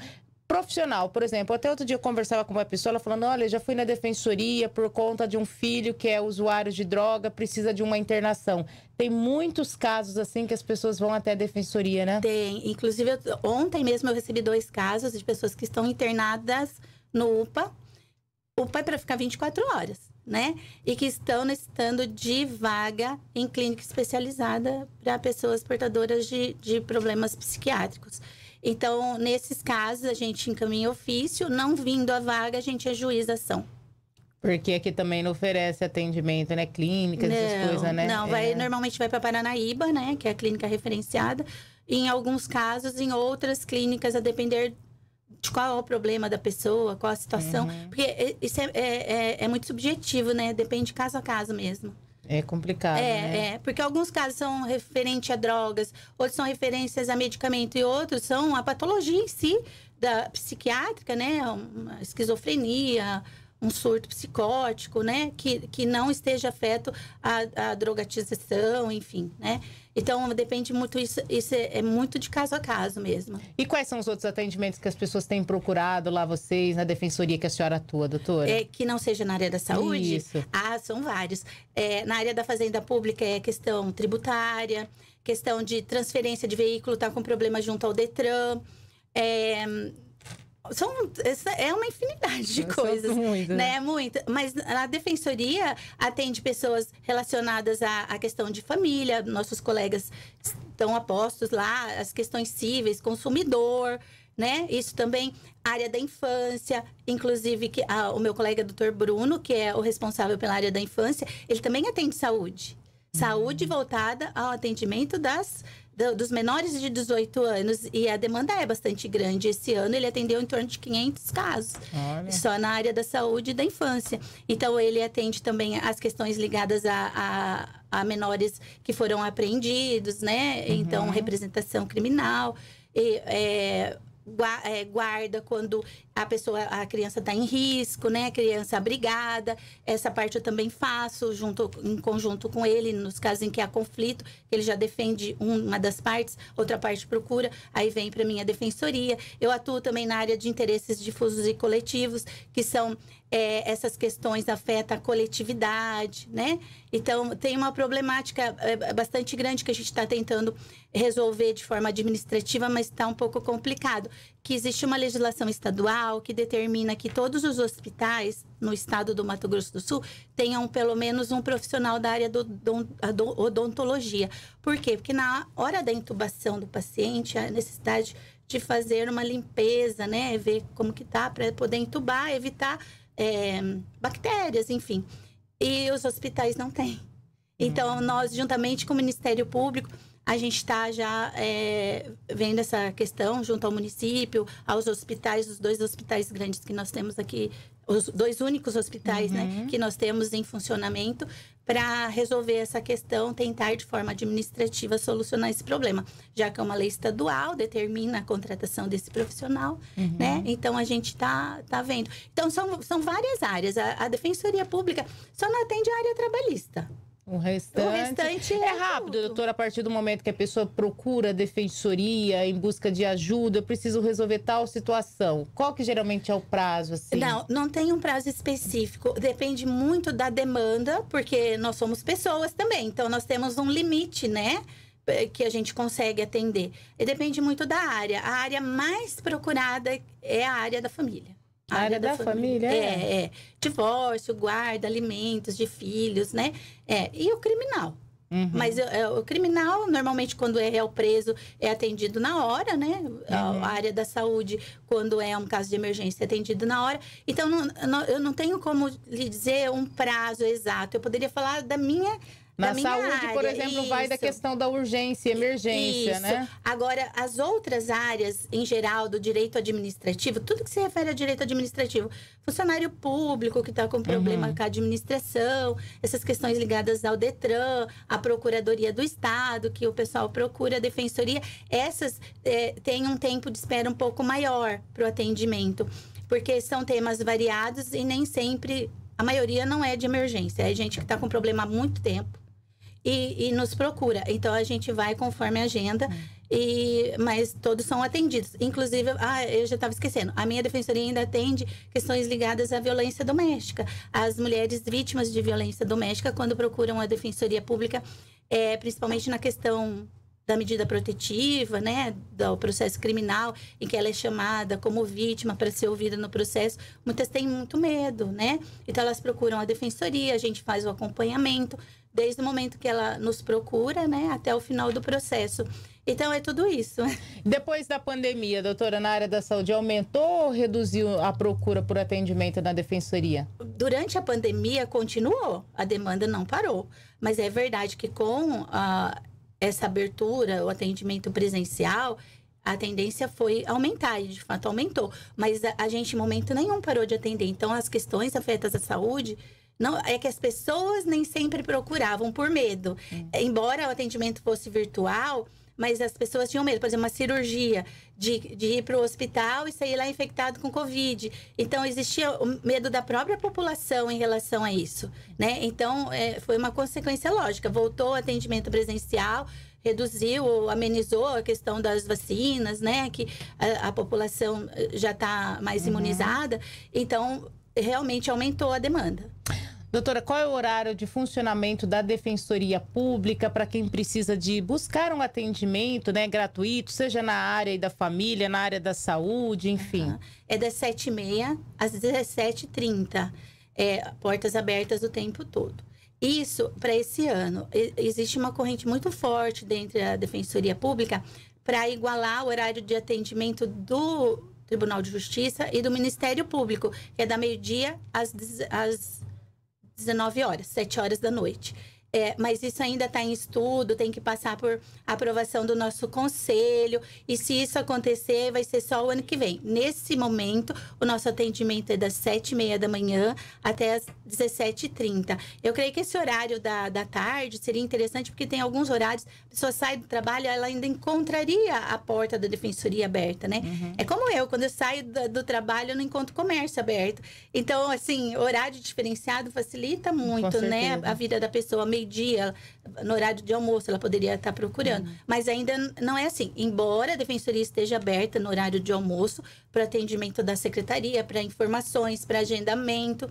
profissional, por exemplo, até outro dia eu conversava com uma pessoa, ela falando, olha, já fui na defensoria por conta de um filho que é usuário de droga, precisa de uma internação. Tem muitos casos assim que as pessoas vão até a defensoria, né? Tem, inclusive ontem mesmo eu recebi dois casos de pessoas que estão internadas no UPA, UPA é para ficar 24 horas, né? E que estão necessitando de vaga em clínica especializada para pessoas portadoras de, de problemas psiquiátricos. Então, nesses casos, a gente encaminha ofício, não vindo a vaga, a gente ajuiza é a ação. Porque aqui também não oferece atendimento, né? Clínicas, não, essas coisas, né? Não, vai, é. normalmente vai para Paranaíba, né? Que é a clínica referenciada. Em alguns casos, em outras clínicas, a depender de qual é o problema da pessoa, qual a situação. Uhum. Porque eh, isso é, é, é, é muito subjetivo, né? Depende caso a caso mesmo. É complicado. É, né? é, porque alguns casos são referentes a drogas, outros são referências a medicamento e outros são a patologia em si da psiquiátrica, né? Uma esquizofrenia, um surto psicótico, né? Que, que não esteja afeto à, à drogatização, enfim, né? Então, depende muito, isso, isso é, é, muito de caso a caso mesmo. E quais são os outros atendimentos que as pessoas têm procurado lá vocês, na defensoria que a senhora atua, doutora? É, que não seja na área da saúde? Isso. Ah, são vários. É, na área da fazenda pública é questão tributária, questão de transferência de veículo, tá com problema junto ao DETRAN, é são, é uma infinidade de Eu é, coisas. Muito, né? né? Muito. Mas a defensoria atende pessoas relacionadas à, à questão de família, nossos colegas estão apostos lá, as questões cíveis, consumidor, né? Isso também, área da infância, inclusive que, o meu colega doutor Bruno, que é o responsável pela área da infância, ele também atende saúde. Saúde uhum. voltada ao atendimento das do, dos menores de 18 anos e a demanda é bastante grande. Esse ano ele atendeu em torno de 500 casos, Olha. só na área da saúde e da infância. Então ele atende também as questões ligadas a, a, a menores que foram apreendidos, né? Então, uhum. Então representação criminal. E, é, é, guarda quando a pessoa, a criança está em risco, né? A criança abrigada. É Essa parte eu também faço junto, em conjunto com ele, nos casos em que há conflito, ele já defende uma das partes, outra parte procura, aí vem para minha defensoria. Eu atuo também na área de interesses difusos e coletivos, que são é, essas questões afetam a coletividade, né? Então, tem uma problemática é, é, bastante grande que a gente está tentando resolver de forma administrativa, mas está um pouco complicado. Que existe uma legislação estadual que determina que todos os hospitais no estado do Mato Grosso do Sul tenham pelo menos um profissional da área do, do, odontologia. Por quê? Porque na hora da intubação do paciente, a necessidade de fazer uma limpeza, né? Ver como que tá para poder entubar, evitar é, bactérias, enfim. E os hospitais não têm. Hum. Então, nós, juntamente com o Ministério Público, a gente está já é, vendo essa questão junto ao município, aos hospitais, os dois hospitais grandes que nós temos aqui os dois únicos hospitais né, uhum. né, que nós temos em funcionamento, para resolver essa questão, tentar de forma administrativa solucionar esse problema, já que é uma lei estadual, determina a contratação desse profissional, uhum. né? Então a gente tá, tá vendo. Então são, são várias áreas. A, a Defensoria Pública só não atende a área trabalhista. O restante, o restante é, é rápido, tudo. doutora. A partir do momento que a pessoa procura defensoria em busca de ajuda, eu preciso resolver tal situação. Qual que geralmente é o prazo? Assim? Não, não tem um prazo específico. Depende muito da demanda, porque nós somos pessoas também. Então, nós temos um limite, né? Que a gente consegue atender. E depende muito da área. A área mais procurada é a área da família. A área, área da, da, família. família é. é. é, Divórcio, guarda, alimentos de filhos, né? É, e o criminal. Uhum. Mas é, o criminal, normalmente, quando é real é preso, é atendido na hora, né? A uhum. área da saúde, quando é um caso de emergência, é atendido na hora. Então, não, não, eu não tenho como lhe dizer um prazo exato. Eu poderia falar da minha na saúde, área, por exemplo, isso. vai da questão da urgência e emergência, isso. né? Agora, as outras áreas, em geral, do direito administrativo, tudo que se refere a direito administrativo, funcionário público que está com problema uhum. com a administração, essas questões ligadas ao Detran, à Procuradoria do Estado, que o pessoal procura, a Defensoria, essas é, têm um tempo de espera um pouco maior para o atendimento. Porque são temas variados e nem sempre, a maioria não é de emergência. É gente que está com problema há muito tempo e, e nos procura. Então a gente vai conforme a agenda. Hum. E, mas todos são atendidos. Inclusive, ah, eu já estava esquecendo, a minha defensoria ainda atende questões ligadas à violência doméstica. As mulheres vítimas de violência doméstica, quando procuram a defensoria pública, é, principalmente na questão da medida protetiva, né, do processo criminal, em que ela é chamada como vítima para ser ouvida no processo, muitas têm muito medo, né? Então elas procuram a defensoria, a gente faz o acompanhamento, desde o momento que ela nos procura, né, até o final do processo. Então é tudo isso. Depois da pandemia, doutora, na área da saúde, aumentou ou reduziu a procura por atendimento na defensoria? Durante a pandemia continuou, a demanda não parou. Mas é verdade que com a, ah, essa abertura, o atendimento presencial, a tendência foi aumentar, e de fato aumentou. Mas a, a gente, em momento nenhum, parou de atender. Então, as questões afetas à saúde não, é que as pessoas nem sempre procuravam por medo. Hum. Embora o atendimento fosse virtual, mas as pessoas tinham medo, por exemplo, uma cirurgia, de, de ir para o hospital e sair lá infectado com Covid. Então, existia o medo da própria população em relação a isso, né? Então, é, foi uma consequência lógica. Voltou o atendimento presencial, reduziu ou amenizou a questão das vacinas, né? Que a, a população eh, já está mais uhum. imunizada. Então, realmente aumentou a demanda. Doutora, qual é o horário de funcionamento da Defensoria Pública para quem precisa de buscar um atendimento né, gratuito, seja na área da família, na área da saúde, enfim? Uhum. É das 7h30 às 17h30, é, portas abertas o tempo todo. Isso para esse ano. Existe uma corrente muito forte dentro da Defensoria Pública para igualar o horário de atendimento do Tribunal de Justiça e do Ministério Público, que é da meio-dia às, às 19 horas, 7 horas da noite. É, mas isso ainda está em estudo, tem que passar por aprovação do nosso conselho. E se isso acontecer, vai ser só o ano que vem. Nesse momento, o nosso atendimento é das 7h30 da manhã até as 17h30. Eu creio que esse horário da, da tarde seria interessante, porque tem alguns horários, a pessoa sai do trabalho, ela ainda encontraria a porta da defensoria aberta, né? Uhum. É como eu, quando eu saio do, do, trabalho, eu não encontro comércio aberto. Então, assim, horário diferenciado facilita muito, né? a vida da pessoa meio-dia, no horário de almoço, ela poderia estar tá procurando. Uhum. Mas ainda não é assim. Embora a defensoria esteja aberta no horário de almoço para atendimento da secretaria, para informações, para agendamento.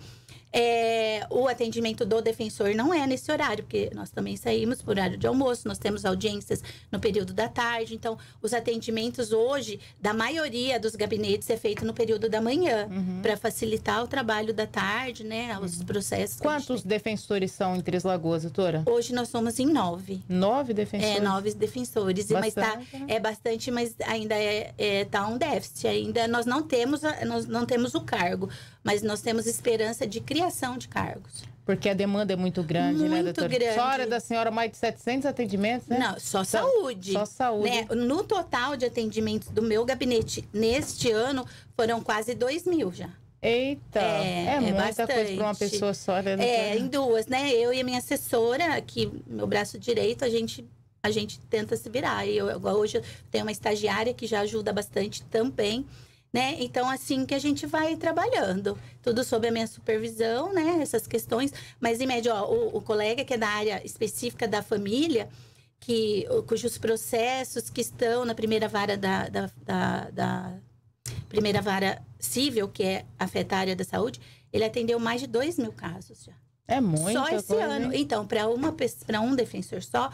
É, o atendimento do defensor não é nesse horário, porque nós também saímos por horário de almoço, nós temos audiências no período da tarde. Então, os atendimentos hoje, da maioria dos gabinetes, é feito no período da manhã, uhum. para facilitar o trabalho da tarde, né? Os uhum. processos. Quantos defensores são em Três Lagoas, doutora? Hoje nós somos em nove. Nove é, defensores? É, nove defensores. Bastante, mas tá, né? é bastante, mas ainda é, é, tá um déficit. Ainda nós não temos, nós não temos o cargo mas nós temos esperança de criação de cargos. Porque a demanda é muito grande, né, muito né, doutora? Grande. Só da senhora, mais de 700 atendimentos, né? Não, só saúde. Só saúde. Né? No total de atendimentos do meu gabinete neste ano, foram quase 2 mil já. Eita, é, é, é muita bastante. coisa para uma pessoa só, né? É, em duas, né? Eu e a minha assessora, que meu braço direito, a gente a gente tenta se virar. Eu, hoje eu tenho uma estagiária que já ajuda bastante também né? Então, assim que a gente vai trabalhando. Tudo sob a minha supervisão, né? Essas questões. Mas, em média, ó, o, o, colega que é da área específica da família, que, cujos processos que estão na primeira vara da, da, da, da primeira vara civil, que é afeta a área da saúde, ele atendeu mais de 2 mil casos já. É muito. Só esse coisa, ano. Hein? Então, para um defensor só,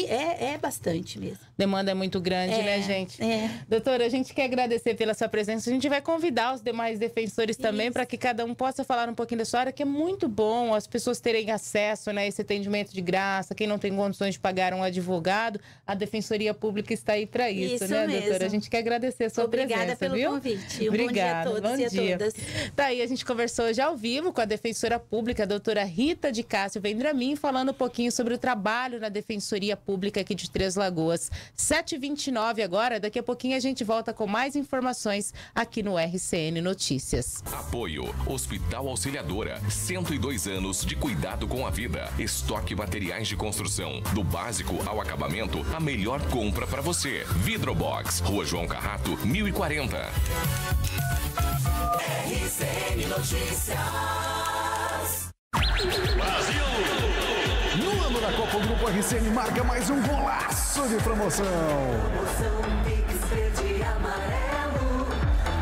é, é bastante mesmo. Demanda é muito grande, né, é, né, gente? É. Doutora, a gente quer agradecer pela sua presença. A gente vai convidar os demais defensores Isso. também para que cada um possa falar um pouquinho da sua área, que é muito bom as pessoas terem acesso né, a esse atendimento de graça. Quem não tem condições de pagar um advogado, a Defensoria Pública está aí para isso, isso, né, mesmo. doutora? A gente quer agradecer a sua Obrigada presença. Obrigada pelo viu? convite. Um Obrigada. bom dia a todos bom e a todas. Tá aí, a gente conversou já ao vivo com a Defensora Pública, a doutora Rita de Cássio Vendramin, falando um pouquinho sobre o trabalho na Defensoria Pública Pública aqui de Três Lagoas. 7h29 agora, daqui a pouquinho a gente volta com mais informações aqui no RCN Notícias. Apoio Hospital Auxiliadora, 102 anos de cuidado com a vida. Estoque materiais de construção, do básico ao acabamento, a melhor compra para você. Vidrobox, Rua João Carrato, 1040. RCN Notícias. O Grupo RCN marca mais um golaço de promoção. Promoção Mix Verde e Amarelo.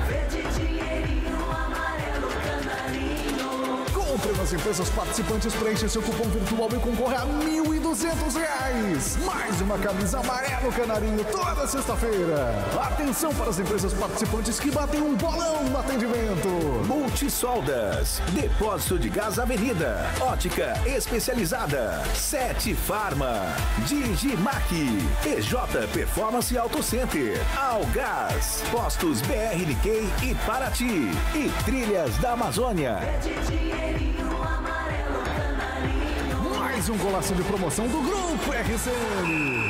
Verde dinheirinho, amarelo canarinho. Compre nas empresas participantes, preencha seu cupom virtual e concorra a mil e duzentos reais. Mais uma camisa amarelo canarinho toda sexta-feira. Atenção para as empresas participantes que batem um bolão no atendimento. Multisoldas, Depósito de Gás Avenida, Ótica Especializada, Sete Farma, Digimac, EJ Performance Auto Center, Algás, Postos BRNK e Paraty e Trilhas da Amazônia. É um golaço de promoção do Grupo RCN.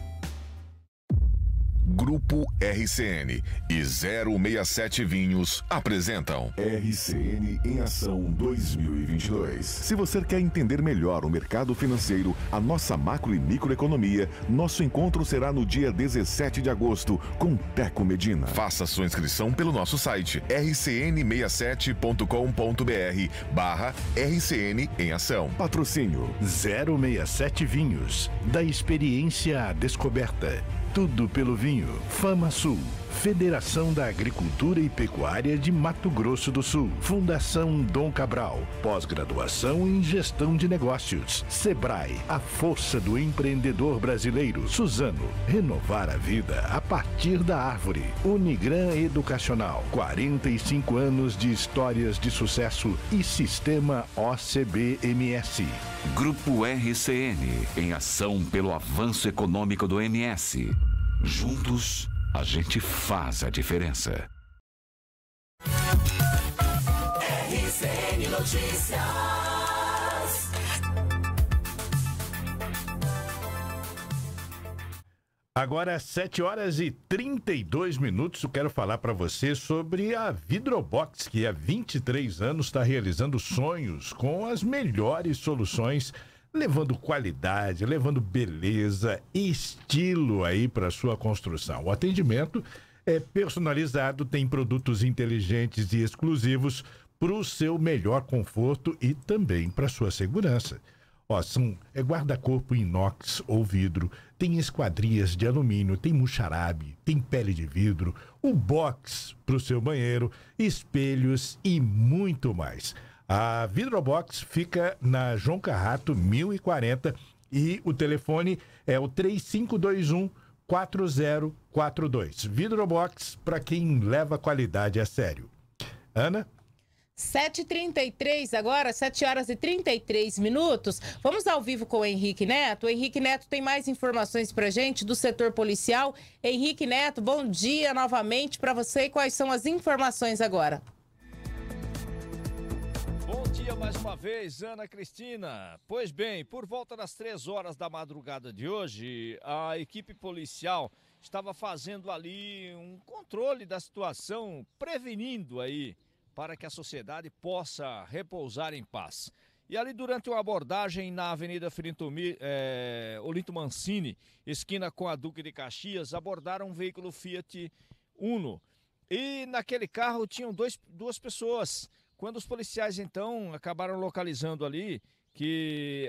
Grupo RCN e 067 Vinhos apresentam RCN em Ação 2022. Se você quer entender melhor o mercado financeiro, a nossa macro e microeconomia, nosso encontro será no dia 17 de agosto com Teco Medina. Faça sua inscrição pelo nosso site rcn67.com.br barra RCN em Ação. Patrocínio 067 Vinhos, da experiência à descoberta tudo pelo vinho. Fama Sul. Federação da Agricultura e Pecuária de Mato Grosso do Sul, Fundação Dom Cabral, pós-graduação em Gestão de Negócios, Sebrae, a força do empreendedor brasileiro, Suzano, renovar a vida a partir da árvore, Unigran Educacional, 45 anos de histórias de sucesso e sistema OCBMS. Grupo RCN, em ação pelo avanço econômico do MS. Juntos, a gente faz a diferença. RCN Notícias. Agora, às 7 horas e 32 minutos, eu quero falar para você sobre a Vidrobox, que há 23 anos está realizando sonhos com as melhores soluções levando qualidade, levando beleza, estilo aí para sua construção. O atendimento é personalizado, tem produtos inteligentes e exclusivos para o seu melhor conforto e também para sua segurança. Ó, são é guarda-corpo inox ou vidro, tem esquadrias de alumínio, tem muxarabe, tem pele de vidro, o box para o seu banheiro, espelhos e muito mais. A Vidrobox fica na João Carrato 1040 e o telefone é o 3521 4042. Vidrobox para quem leva qualidade a sério. Ana? 7h33 agora, 7 horas e 33 minutos. Vamos ao vivo com o Henrique Neto. O Henrique Neto tem mais informações para gente do setor policial. Henrique Neto, bom dia novamente para você. Quais são as informações agora? dia mais uma vez, Ana Cristina. Pois bem, por volta das três horas da madrugada de hoje, a equipe policial estava fazendo ali um controle da situação, prevenindo aí para que a sociedade possa repousar em paz. E ali durante uma abordagem na Avenida Frintumi, é, eh, Olinto Mancini, esquina com a Duque de Caxias, abordaram um veículo Fiat Uno. E naquele carro tinham dois, duas pessoas. Quando os policiais, então, acabaram localizando ali, que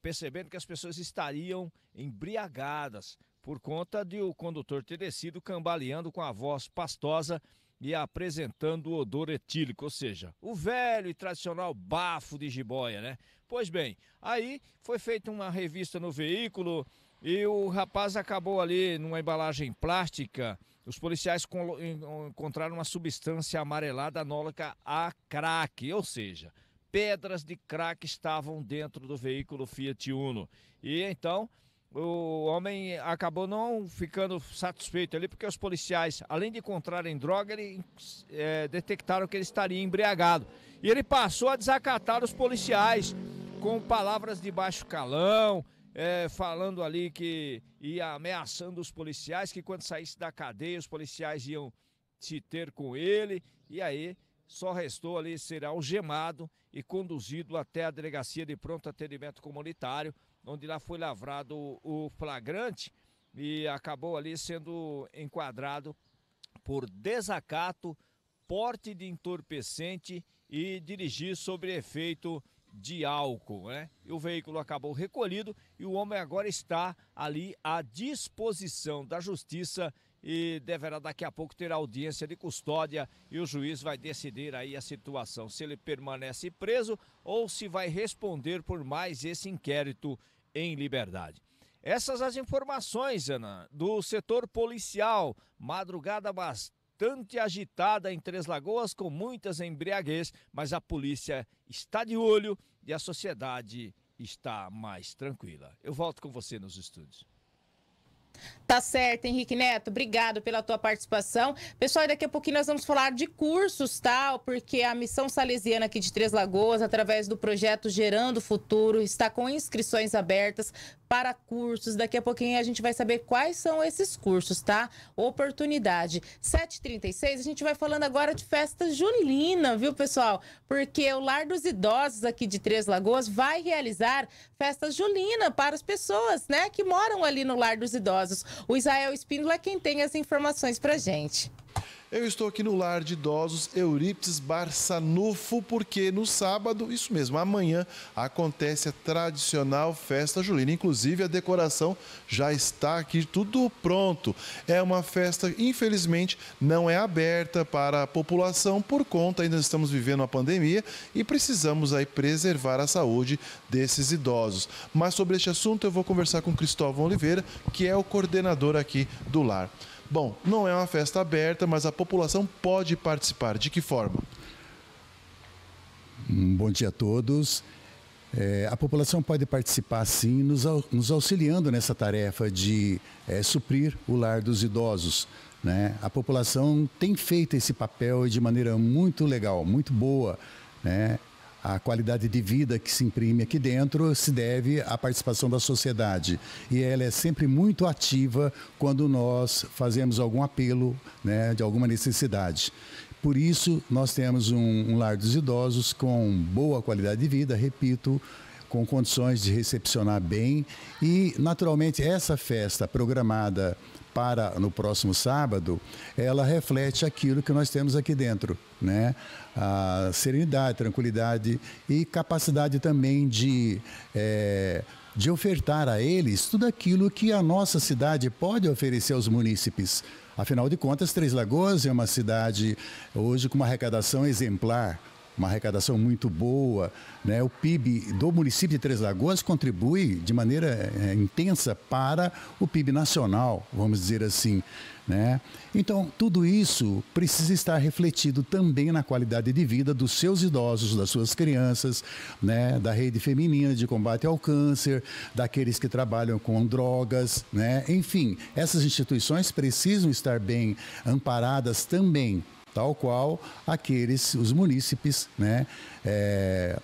percebendo que as pessoas estariam embriagadas por conta de o condutor ter descido cambaleando com a voz pastosa e apresentando o odor etílico, ou seja, o velho e tradicional bafo de jiboia, né? Pois bem, aí foi feita uma revista no veículo e o rapaz acabou ali numa embalagem plástica os policiais encontraram uma substância amarelada anóloga a crack, ou seja, pedras de crack estavam dentro do veículo Fiat Uno. E então o homem acabou não ficando satisfeito ali, porque os policiais, além de encontrarem droga, ele, é, detectaram que ele estaria embriagado. E ele passou a desacatar os policiais com palavras de baixo calão é, falando ali que ia ameaçando os policiais, que quando saísse da cadeia os policiais iam se ter com ele, e aí só restou ali ser algemado e conduzido até a delegacia de pronto atendimento comunitário, onde lá foi lavrado o flagrante e acabou ali sendo enquadrado por desacato, porte de entorpecente e dirigir sobre efeito de álcool, né? E o veículo acabou recolhido e o homem agora está ali à disposição da justiça e deverá daqui a pouco ter audiência de custódia e o juiz vai decidir aí a situação, se ele permanece preso ou se vai responder por mais esse inquérito em liberdade. Essas as informações, Ana, do setor policial. Madrugada bastante bastante agitada em Três Lagoas, com muitas embriaguez, mas a polícia está de olho e a sociedade está mais tranquila. Eu volto com você nos estúdios. Tá certo, Henrique Neto. Obrigado pela tua participação. Pessoal, daqui a pouquinho nós vamos falar de cursos, tal, tá? porque a Missão Salesiana aqui de Três Lagoas, através do projeto Gerando Futuro, está com inscrições abertas para cursos. Daqui a pouquinho a gente vai saber quais são esses cursos, tá? Oportunidade. 7h36, a gente vai falando agora de festa junina, viu, pessoal? Porque o Lar dos Idosos aqui de Três Lagoas vai realizar festa junina para as pessoas, né, que moram ali no Lar dos Idosos. O Israel Espíndola é quem tem as informações para gente. Eu estou aqui no lar de idosos Euríptes Barçanufo, porque no sábado, isso mesmo, amanhã, acontece a tradicional festa julina. Inclusive, a decoração já está aqui, tudo pronto. É uma festa, infelizmente, não é aberta para a população, por conta ainda estamos vivendo a pandemia e precisamos aí preservar a saúde desses idosos. Mas sobre este assunto, eu vou conversar com Cristóvão Oliveira, que é o coordenador aqui do lar. Bom, não é uma festa aberta, mas a população pode participar. De que forma? Bom dia a todos. É, a população pode participar sim, nos, nos auxiliando nessa tarefa de é, suprir o lar dos idosos. Né? A população tem feito esse papel de maneira muito legal, muito boa. Né? a qualidade de vida que se imprime aqui dentro se deve à participação da sociedade. E ela é sempre muito ativa quando nós fazemos algum apelo né, de alguma necessidade. Por isso, nós temos um, um lar dos idosos com boa qualidade de vida, repito, com condições de recepcionar bem e, naturalmente, essa festa programada para no próximo sábado, ela reflete aquilo que nós temos aqui dentro, né? A serenidade, tranquilidade e capacidade também de é, de ofertar a eles tudo aquilo que a nossa cidade pode oferecer aos munícipes. Afinal de contas, Três Lagoas é uma cidade hoje com uma arrecadação exemplar uma arrecadação muito boa. Né? O PIB do município de Três Lagoas contribui de maneira é, intensa para o PIB nacional, vamos dizer assim. Né? Então, tudo isso precisa estar refletido também na qualidade de vida dos seus idosos, das suas crianças, né? da rede feminina de combate ao câncer, daqueles que trabalham com drogas. Né? Enfim, essas instituições precisam estar bem amparadas também tal qual aqueles, os munícipes, né? É,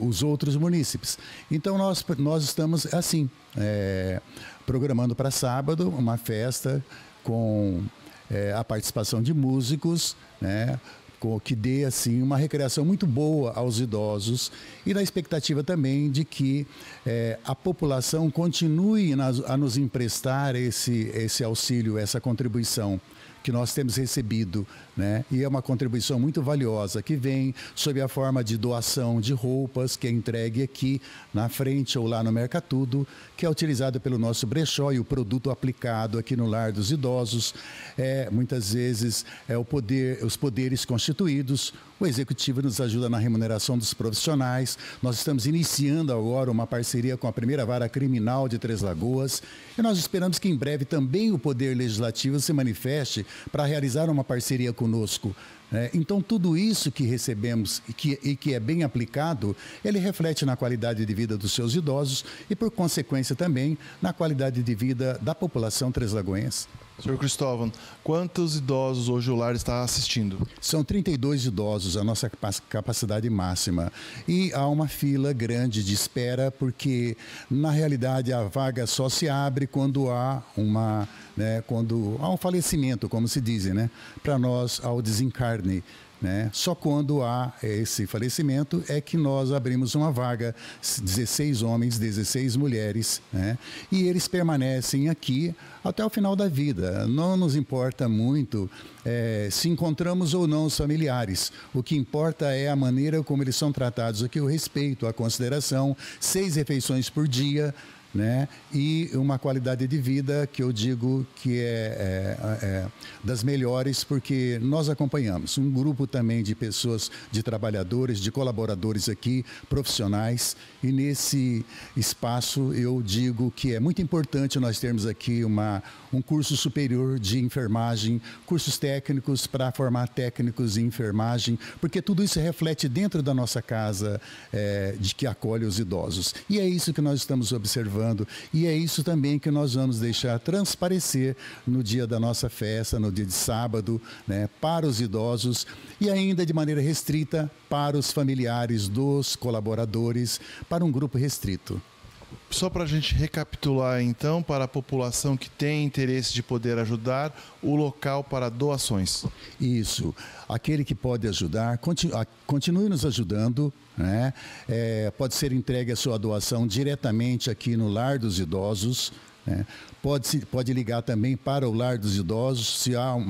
os outros munícipes. Então nós, nós estamos assim, é, programando para sábado uma festa com é, a participação de músicos, né? Com, que dê assim uma recreação muito boa aos idosos e na expectativa também de que é, a população continue nas, a nos emprestar esse, esse auxílio, essa contribuição que nós temos recebido né? E é uma contribuição muito valiosa que vem sob a forma de doação de roupas que é entregue aqui na frente ou lá no Mercatudo, que é utilizado pelo nosso brechó e o produto aplicado aqui no lar dos idosos é muitas vezes é o poder, os poderes constituídos, o executivo nos ajuda na remuneração dos profissionais. Nós estamos iniciando agora uma parceria com a primeira vara criminal de Três Lagoas e nós esperamos que em breve também o poder legislativo se manifeste para realizar uma parceria com conosco. Né? Então, tudo isso que recebemos e que, e que é bem aplicado, ele reflete na qualidade de vida dos seus idosos e, por consequência, também na qualidade de vida da população Três translagoense. Sr. Cristóvão, quantos idosos hoje o lar está assistindo? São 32 idosos, a nossa capacidade máxima. E há uma fila grande de espera, porque na realidade a vaga só se abre quando há uma, né, quando há um falecimento, como se dizem, né? Para nós, ao desencarne né? Só quando há eh, esse falecimento é que nós abrimos uma vaga, 16 homens, 16 mulheres, né? e eles permanecem aqui até o final da vida. Não nos importa muito é, se encontramos ou não os familiares. O que importa é a maneira como eles são tratados aqui, o respeito, a consideração, seis refeições por dia né? e uma qualidade de vida que eu digo que é, é, é, das melhores, porque nós acompanhamos um grupo também de pessoas, de trabalhadores, de colaboradores aqui, profissionais, e nesse espaço eu digo que é muito importante nós termos aqui uma, um curso superior de enfermagem, cursos técnicos para formar técnicos em enfermagem, porque tudo isso reflete dentro da nossa casa é, de que acolhe os idosos. E é isso que nós estamos observando e é isso também que nós vamos deixar transparecer no dia da nossa festa, no dia de sábado, né, para os idosos e ainda de maneira restrita para os familiares dos colaboradores, para um grupo restrito. Só para a gente recapitular, então, para a população que tem interesse de poder ajudar, o local para doações. Isso. Aquele que pode ajudar, continue nos ajudando. Né? É, pode ser entregue a sua doação diretamente aqui no Lar dos Idosos, né? Pode, -se, pode ligar também para o lar dos idosos, se há um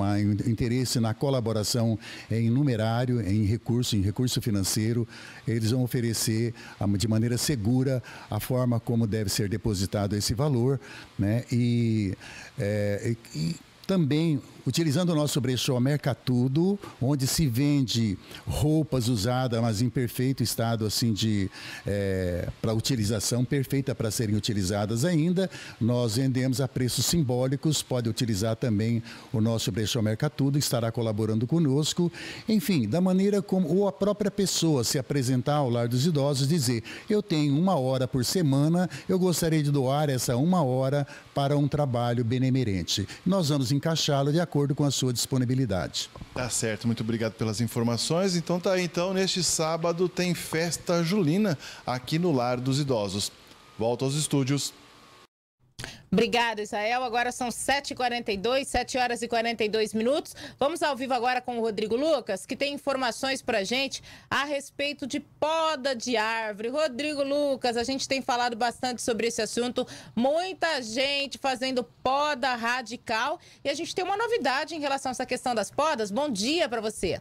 interesse na colaboração em numerário, em recurso, em recurso financeiro, eles vão oferecer ah, de maneira segura a forma como deve ser depositado esse valor, né? e, é, e também utilizando o nosso brechó Mercatudo, onde se vende roupas usadas, mas em perfeito estado assim de é, eh, para utilização, perfeita para serem utilizadas ainda. Nós vendemos a preços simbólicos, pode utilizar também o nosso brechó Mercatudo, estará colaborando conosco. Enfim, da maneira como ou a própria pessoa se apresentar ao lar dos idosos, dizer: eu tenho uma hora por semana, eu gostaria de doar essa uma hora para um trabalho benemerente. Nós vamos encaixá-lo de acordo acordo com a sua disponibilidade. Tá certo, muito obrigado pelas informações. Então tá aí, então, neste sábado tem festa julina aqui no Lar dos Idosos. Volto aos estúdios. Obrigada, Israel. Agora são 7h42, 7 horas e 42 minutos. Vamos ao vivo agora com o Rodrigo Lucas, que tem informações para gente a respeito de poda de árvore. Rodrigo Lucas, a gente tem falado bastante sobre esse assunto. Muita gente fazendo poda radical. E a gente tem uma novidade em relação a essa questão das podas. Bom dia para você.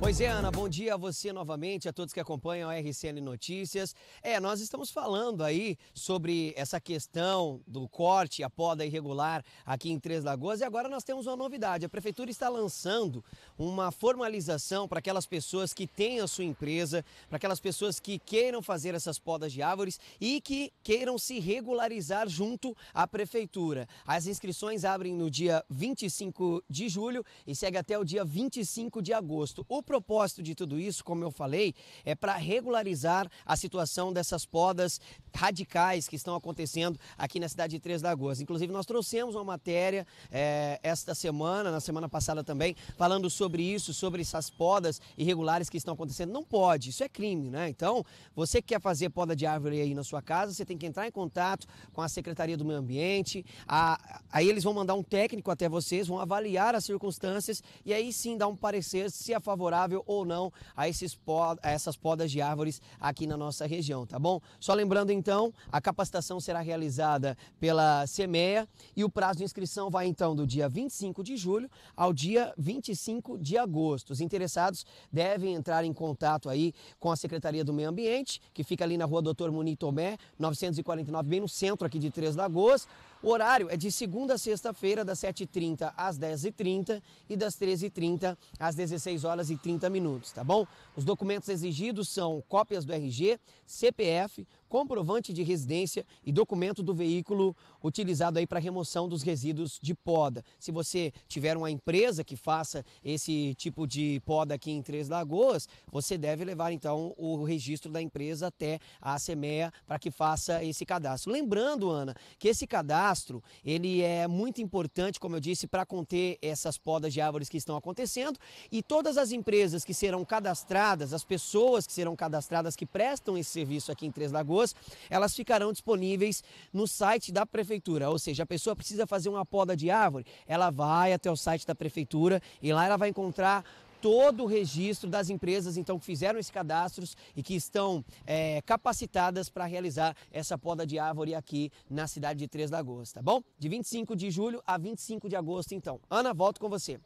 Pois é, Ana, bom dia a você novamente, a todos que acompanham a RCN Notícias. É, nós estamos falando aí sobre essa questão do corte, a poda irregular aqui em Três Lagoas e agora nós temos uma novidade. A prefeitura está lançando uma formalização para aquelas pessoas que têm a sua empresa, para aquelas pessoas que queiram fazer essas podas de árvores e que queiram se regularizar junto à prefeitura. As inscrições abrem no dia 25 de julho e segue até o dia 25 de agosto. O propósito de tudo isso, como eu falei, é para regularizar a situação dessas podas radicais que estão acontecendo aqui na cidade de Três Lagoas. Inclusive, nós trouxemos uma matéria é, esta semana, na semana passada também, falando sobre isso, sobre essas podas irregulares que estão acontecendo. Não pode, isso é crime, né? Então, você que quer fazer poda de árvore aí na sua casa, você tem que entrar em contato com a Secretaria do Meio Ambiente. A, aí eles vão mandar um técnico até vocês, vão avaliar as circunstâncias e aí sim dar um parecer se é favorável favorável ou não a, esses pod, a essas podas de árvores aqui na nossa região, tá bom? Só lembrando então, a capacitação será realizada pela CEMEA e o prazo de inscrição vai então do dia 25 de julho ao dia 25 de agosto. Os interessados devem entrar em contato aí com a Secretaria do Meio Ambiente, que fica ali na rua Doutor Muni Tomé, 949, bem no centro aqui de Três Lagoas, o horário é de segunda a sexta-feira, das 7h30 às 10h30 e das 13h30 às 16 horas e 30 minutos, tá bom? Os documentos exigidos são cópias do RG, CPF, comprovante de residência e documento do veículo utilizado aí para remoção dos resíduos de poda. Se você tiver uma empresa que faça esse tipo de poda aqui em Três Lagoas, você deve levar então o registro da empresa até a SEMEA para que faça esse cadastro. Lembrando, Ana, que esse cadastro, ele é muito importante, como eu disse, para conter essas podas de árvores que estão acontecendo e todas as empresas que serão cadastradas, as pessoas que serão cadastradas que prestam esse serviço aqui em Três Lagoas, pessoas, elas ficarão disponíveis no site da prefeitura. Ou seja, a pessoa precisa fazer uma poda de árvore, ela vai até o site da prefeitura e lá ela vai encontrar todo o registro das empresas então que fizeram esses cadastros e que estão é, capacitadas para realizar essa poda de árvore aqui na cidade de Três Lagoas, tá bom? De 25 de julho a 25 de agosto, então. Ana, volto com você.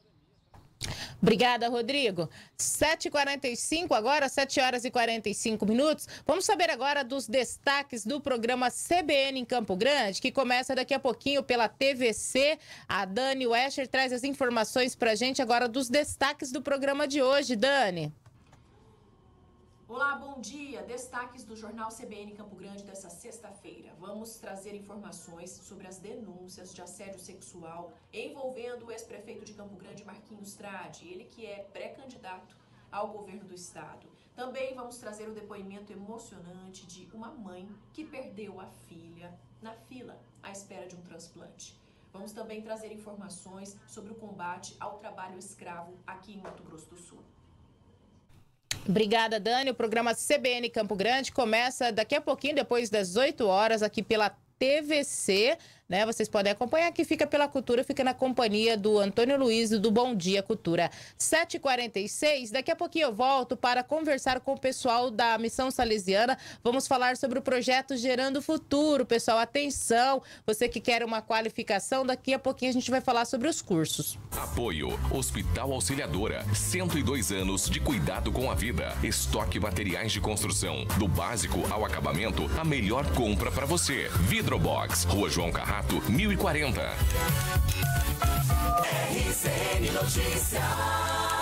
Obrigada, Rodrigo. 7h45, agora 7 horas e 45 minutos. Vamos saber agora dos destaques do programa CBN em Campo Grande, que começa daqui a pouquinho pela TVC. A Dani Wescher traz as informações para a gente agora dos destaques do programa de hoje. Dani. Olá, bom dia. Destaques do jornal CBN Campo Grande dessa sexta-feira. Vamos trazer informações sobre as denúncias de assédio sexual envolvendo o ex-prefeito de Campo Grande, Marquinhos Trade, ele que é pré-candidato ao governo do estado. Também vamos trazer o depoimento emocionante de uma mãe que perdeu a filha na fila à espera de um transplante. Vamos também trazer informações sobre o combate ao trabalho escravo aqui em Mato Grosso do Sul. Obrigada, Dani. O programa CBN Campo Grande começa daqui a pouquinho, depois das 8 horas, aqui pela TVC né? Vocês podem acompanhar que fica pela cultura, fica na companhia do Antônio Luiz do Bom Dia Cultura. 7h46, daqui a pouquinho eu volto para conversar com o pessoal da Missão Salesiana. Vamos falar sobre o projeto Gerando Futuro. Pessoal, atenção, você que quer uma qualificação, daqui a pouquinho a gente vai falar sobre os cursos. Apoio Hospital Auxiliadora, 102 anos de cuidado com a vida. Estoque materiais de construção, do básico ao acabamento, a melhor compra para você. Vidrobox, Rua João Carrasco Prato, 1040. RCN Notícias.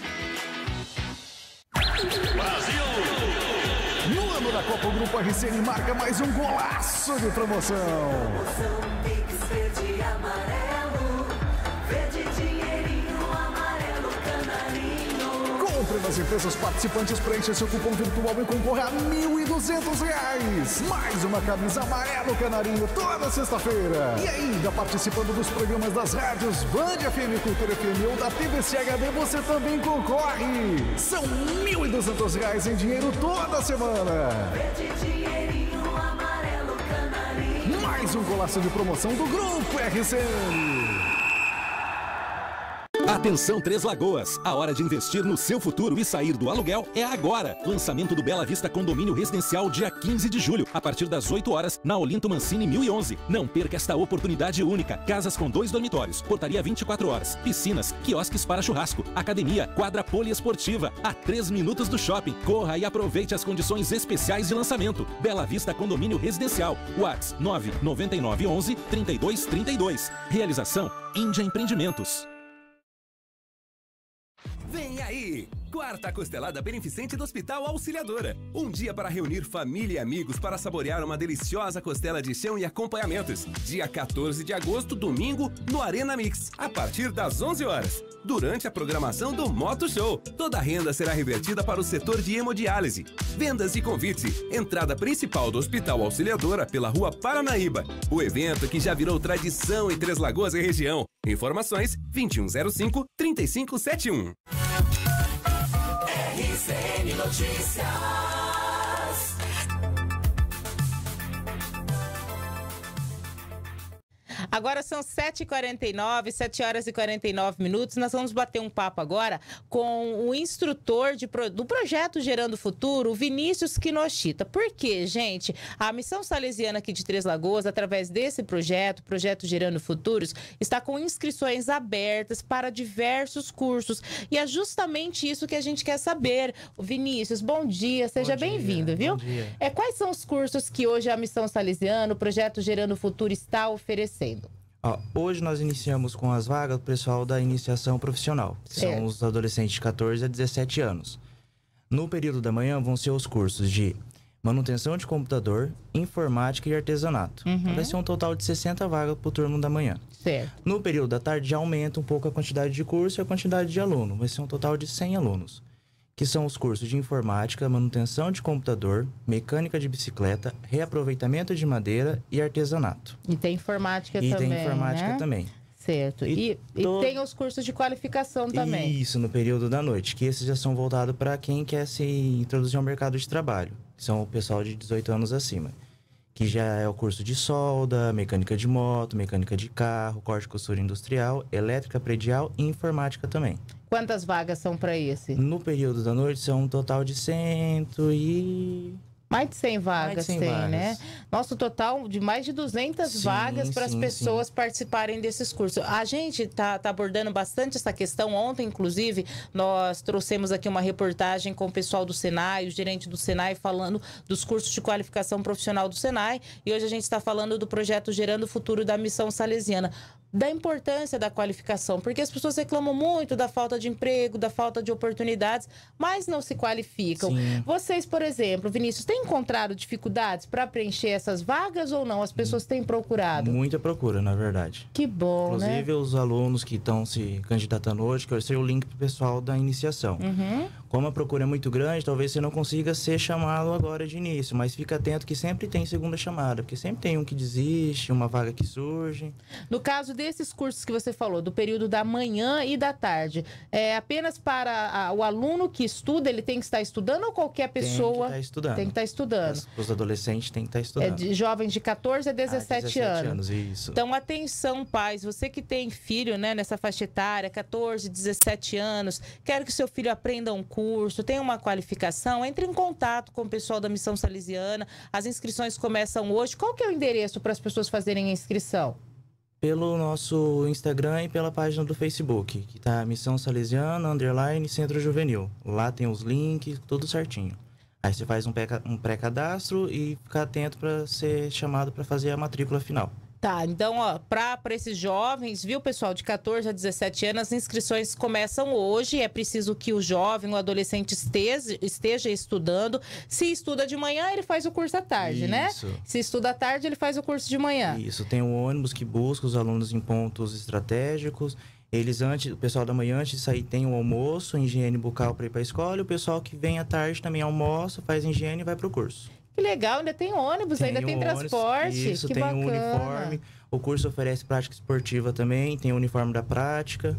O Grupo RCN marca mais um golaço de promoção. promoção compra nas empresas participantes, preencha seu cupom virtual e concorra a R$ 1.200. Mais uma camisa amarelo canarinho toda sexta-feira. E ainda participando dos programas das rádios Band FM, Cultura FM ou da TVCHD, você também concorre. São R$ 1.200 em dinheiro toda semana. Mais um golaço de promoção do Grupo RCN. Atenção Três Lagoas, a hora de investir no seu futuro e sair do aluguel é agora. Lançamento do Bela Vista Condomínio Residencial dia 15 de julho, a partir das 8 horas, na Olinto Mancini 1011. Não perca esta oportunidade única. Casas com dois dormitórios, portaria 24 horas, piscinas, quiosques para churrasco, academia, quadra poliesportiva, a 3 minutos do shopping. Corra e aproveite as condições especiais de lançamento. Bela Vista Condomínio Residencial, Whats 99911 3232. Realização Índia Empreendimentos. Vem aí! Quarta costelada beneficente do Hospital Auxiliadora. Um dia para reunir família e amigos para saborear uma deliciosa costela de chão e acompanhamentos. Dia 14 de agosto, domingo, no Arena Mix, a partir das 11 horas. Durante a programação do Moto Show, toda a renda será revertida para o setor de hemodiálise. Vendas e convite. Entrada principal do Hospital Auxiliadora pela Rua Paranaíba. O evento que já virou tradição em Três Lagoas e região. Informações 2105 3571. RCN Notícias. Agora são 7h49, 7 horas e 49 minutos. Nós vamos bater um papo agora com o instrutor de, do projeto Gerando Futuro, Vinícius Kinoshita. Por quê, gente? A missão salesiana aqui de Três Lagoas, através desse projeto, projeto Gerando Futuros, está com inscrições abertas para diversos cursos. E é justamente isso que a gente quer saber. Vinícius, bom dia, seja bem-vindo, viu? Bom dia. É, quais são os cursos que hoje a missão salesiana, o projeto Gerando Futuro, está oferecendo? hoje nós iniciamos com as vagas o pessoal da iniciação profissional, que são os adolescentes de 14 a 17 anos. No período da manhã vão ser os cursos de manutenção de computador, informática e artesanato. Uhum. Então, vai ser um total de 60 vagas para o turno da manhã. Certo. No período da tarde já aumenta um pouco a quantidade de curso e a quantidade de aluno. Vai ser um total de 100 alunos que são os cursos de informática, manutenção de computador, mecânica de bicicleta, reaproveitamento de madeira e artesanato. E tem informática e também. E tem informática né? também. Certo. E, e, e, tem os cursos de qualificação também. Isso, no período da noite, que esses já são voltados para quem quer se introduzir ao mercado de trabalho, são o pessoal de 18 anos acima que já é o curso de solda, mecânica de moto, mecânica de carro, corte e costura industrial, elétrica predial e informática também. Quantas vagas são para esse? No período da noite são um total de cento e mais de 100 vagas de 100 tem, né? vagas. né? Nosso total de mais de 200 sim, vagas para as pessoas sim. participarem desses cursos. A gente está tá abordando bastante essa questão. Ontem, inclusive, nós trouxemos aqui uma reportagem com o pessoal do Senai, o gerente do Senai, falando dos cursos de qualificação profissional do Senai. E hoje a gente está falando do projeto Gerando o Futuro da Missão Salesiana da importância da qualificação, porque as pessoas reclamam muito da falta de emprego, da falta de oportunidades, mas não se qualificam. Sim. Vocês, por exemplo, Vinícius, têm encontrado dificuldades para preencher essas vagas ou não? As pessoas têm procurado? Muita procura, na verdade. Que bom, né? Inclusive, né? os alunos que estão se candidatando hoje, que eu sei o link pro pessoal da iniciação. Uhum. Como a procura é muito grande, talvez você não consiga ser chamado agora de início, mas fica atento que sempre tem segunda chamada, porque sempre tem um que desiste, uma vaga que surge. No caso desses cursos que você falou, do período da manhã e da tarde, é apenas para a, o aluno que estuda, ele tem que estar estudando ou qualquer pessoa? Tem que estar tá estudando. Tem que estar tá estudando. Os adolescentes têm que estar tá é estudando. É de jovens de 14 a 17, ah, 17 anos. anos isso. Então, atenção, pais, você que tem filho né, nessa faixa etária, 14, 17 anos, quer que seu filho aprenda um curso, tenha uma qualificação, entre em contato com o pessoal da Missão Salesiana. As inscrições começam hoje. Qual que é o endereço para as pessoas fazerem a inscrição? pelo nosso Instagram e pela página do Facebook, que tá Missão Salesiana, underline, Centro Juvenil. Lá tem os links, tudo certinho. Aí você faz um pré-cadastro e fica atento para ser chamado para fazer a matrícula final. Tá, então, ó, para esses jovens, viu, pessoal, de 14 a 17 anos, as inscrições começam hoje. É preciso que o jovem, o adolescente esteja, esteja estudando. Se estuda de manhã, ele faz o curso à tarde, né? Isso. né? Se estuda à tarde, ele faz o curso de manhã. Isso, tem um ônibus que busca os alunos em pontos estratégicos. Eles antes, o pessoal da manhã antes de sair tem o um almoço, higiene bucal para ir para a escola, e o pessoal que vem à tarde também almoça, faz higiene e vai para o curso. Que legal, ainda tem ônibus, tem ainda um tem transporte. Ônibus, isso, que tem bacana. Um uniforme. O curso oferece prática esportiva também, tem o uniforme da prática.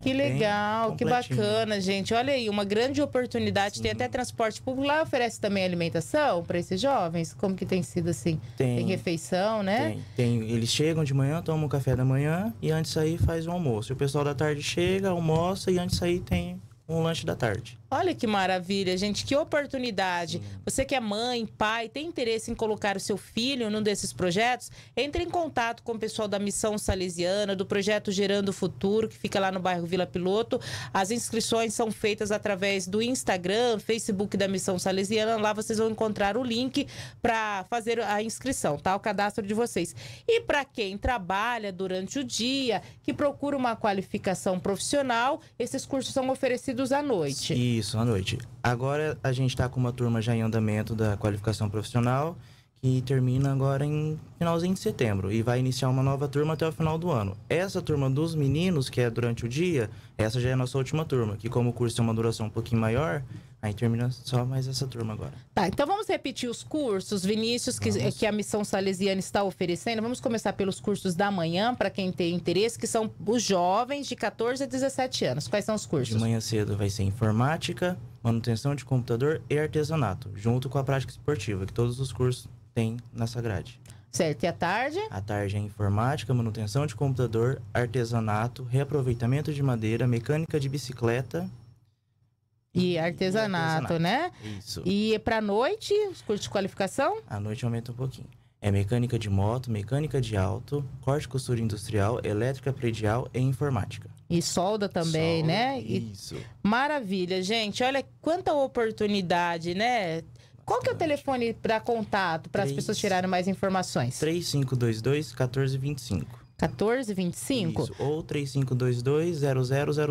Que legal, que bacana, gente. Olha aí, uma grande oportunidade. Sim. Tem até transporte público. Lá oferece também alimentação para esses jovens? Como que tem sido assim? Tem, tem refeição, né? Tem, tem, Eles chegam de manhã, tomam café da manhã e antes de sair faz o almoço. E o pessoal da tarde chega, almoça e antes de sair tem um lanche da tarde. Olha que maravilha, gente, que oportunidade. Você que é mãe, pai, tem interesse em colocar o seu filho num desses projetos? Entre em contato com o pessoal da Missão Salesiana, do projeto Gerando o Futuro, que fica lá no bairro Vila Piloto. As inscrições são feitas através do Instagram, Facebook da Missão Salesiana. Lá vocês vão encontrar o link para fazer a inscrição, tá? O cadastro de vocês. E para quem trabalha durante o dia, que procura uma qualificação profissional, esses cursos são oferecidos à noite. Isso. Isso, à noite. Agora a gente está com uma turma já em andamento da qualificação profissional e termina agora em finalzinho de setembro e vai iniciar uma nova turma até o final do ano. Essa turma dos meninos, que é durante o dia, essa já é a nossa última turma, que como o curso tem uma duração um pouquinho maior, aí termina só mais essa turma agora. Tá, então vamos repetir os cursos, Vinícius, que, que a Missão Salesiana está oferecendo. Vamos começar pelos cursos da manhã, para quem tem interesse, que são os jovens de 14 a 17 anos. Quais são os cursos? De manhã cedo vai ser informática, manutenção de computador e artesanato, junto com a prática esportiva, que todos os cursos tem na grade. Certo, e à tarde? À tarde é informática, manutenção de computador, artesanato, reaproveitamento de madeira, mecânica de bicicleta. E, artesanato, e artesanato. né? Isso. E para noite, os cursos de qualificação? À noite aumenta um pouquinho. É mecânica de moto, mecânica de alto, corte e costura industrial, elétrica predial e informática. E solda também, solda, né? Isso. E... Maravilha, gente. Olha quanta oportunidade, né? Qual que é o telefone para contato, para as pessoas tirarem mais informações? 3522 1425. 1425? Isso, ou 3522-0000. 0000,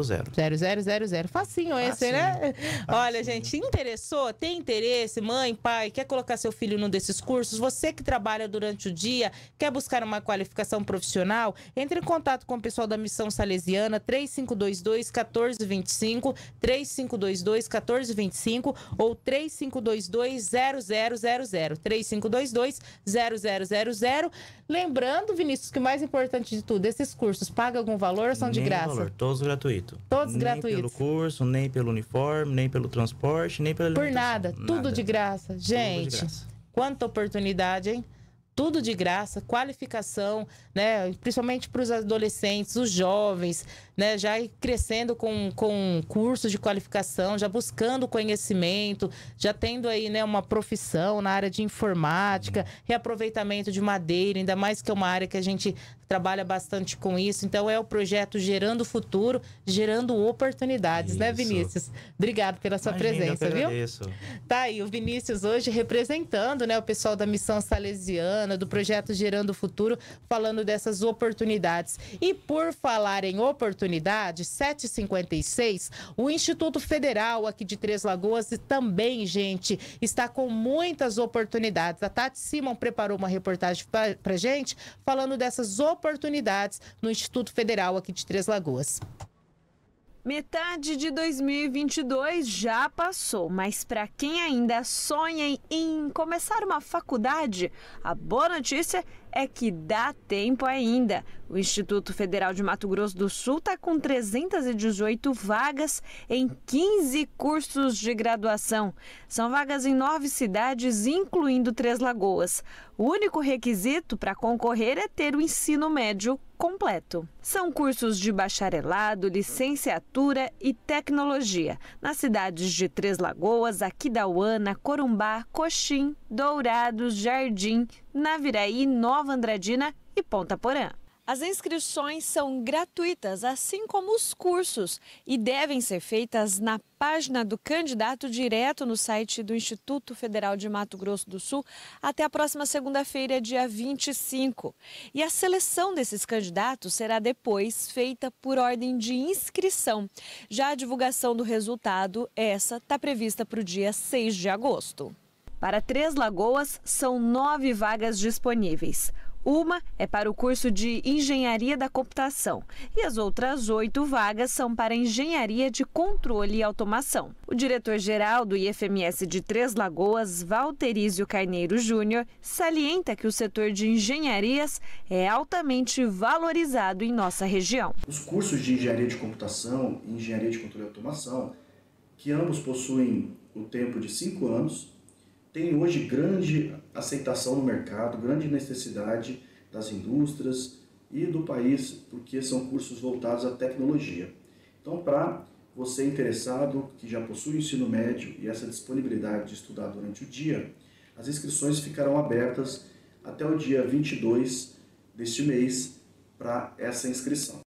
facinho esse, facinho. né? Facinho. Olha, gente, interessou? Tem interesse? Mãe, pai, quer colocar seu filho num desses cursos? Você que trabalha durante o dia, quer buscar uma qualificação profissional? Entre em contato com o pessoal da Missão Salesiana, 3522-1425, 3522-1425 ou 3522-0000, 3522-0000. Lembrando, Vinícius, que o mais importante de tudo, esses cursos pagam algum valor ou são nem de graça? Valor, todos gratuitos. Todos nem gratuitos. Nem pelo curso, nem pelo uniforme, nem pelo transporte, nem pela Por nada, tudo de graça. Gente, de graça. quanta oportunidade, hein? tudo de graça, qualificação, né? principalmente para os adolescentes, os jovens, né? já crescendo com, com cursos de qualificação, já buscando conhecimento, já tendo aí né, uma profissão na área de informática, reaproveitamento de madeira, ainda mais que é uma área que a gente trabalha bastante com isso. Então é o projeto Gerando Futuro, Gerando Oportunidades, né, isso. né, Vinícius? Obrigado pela sua Imagina, presença, viu? Tá aí o Vinícius hoje representando né, o pessoal da Missão Salesiana do projeto Gerando o Futuro, falando dessas oportunidades. E por falar em oportunidade, 7h56, o Instituto Federal aqui de Três Lagoas também, gente, está com muitas oportunidades. A Tati Simon preparou uma reportagem para gente falando dessas oportunidades no Instituto Federal aqui de Três Lagoas. Metade de 2022 já passou, mas para quem ainda sonha em começar uma faculdade, a boa notícia é que dá tempo ainda. O Instituto Federal de Mato Grosso do Sul está com 318 vagas em 15 cursos de graduação. São vagas em nove cidades, incluindo Três Lagoas. O único requisito para concorrer é ter o ensino médio completo. São cursos de bacharelado, licenciatura e tecnologia nas cidades de Três Lagoas, Aquidauana, Corumbá, Coxim, Dourados, Jardim, Naviraí, Nova Andradina e Ponta Porã. As inscrições são gratuitas, assim como os cursos, e devem ser feitas na página do candidato direto no site do Instituto Federal de Mato Grosso do Sul até a próxima segunda-feira, dia 25. E a seleção desses candidatos será depois feita por ordem de inscrição. Já a divulgação do resultado, essa, está prevista para o dia 6 de agosto. Para Três Lagoas, são nove vagas disponíveis. Uma é para o curso de Engenharia da Computação e as outras oito vagas são para Engenharia de Controle e Automação. O diretor-geral do IFMS de Três Lagoas, Valterizio Carneiro Júnior, salienta que o setor de engenharias é altamente valorizado em nossa região. Os cursos de Engenharia de Computação e Engenharia de Controle e Automação, que ambos possuem o tempo de cinco anos, tem hoje grande aceitação no mercado, grande necessidade das indústrias e do país, porque são cursos voltados à tecnologia. Então, para você interessado que já possui o ensino médio e essa disponibilidade de estudar durante o dia, as inscrições ficarão abertas até o dia 22 deste mês para essa inscrição.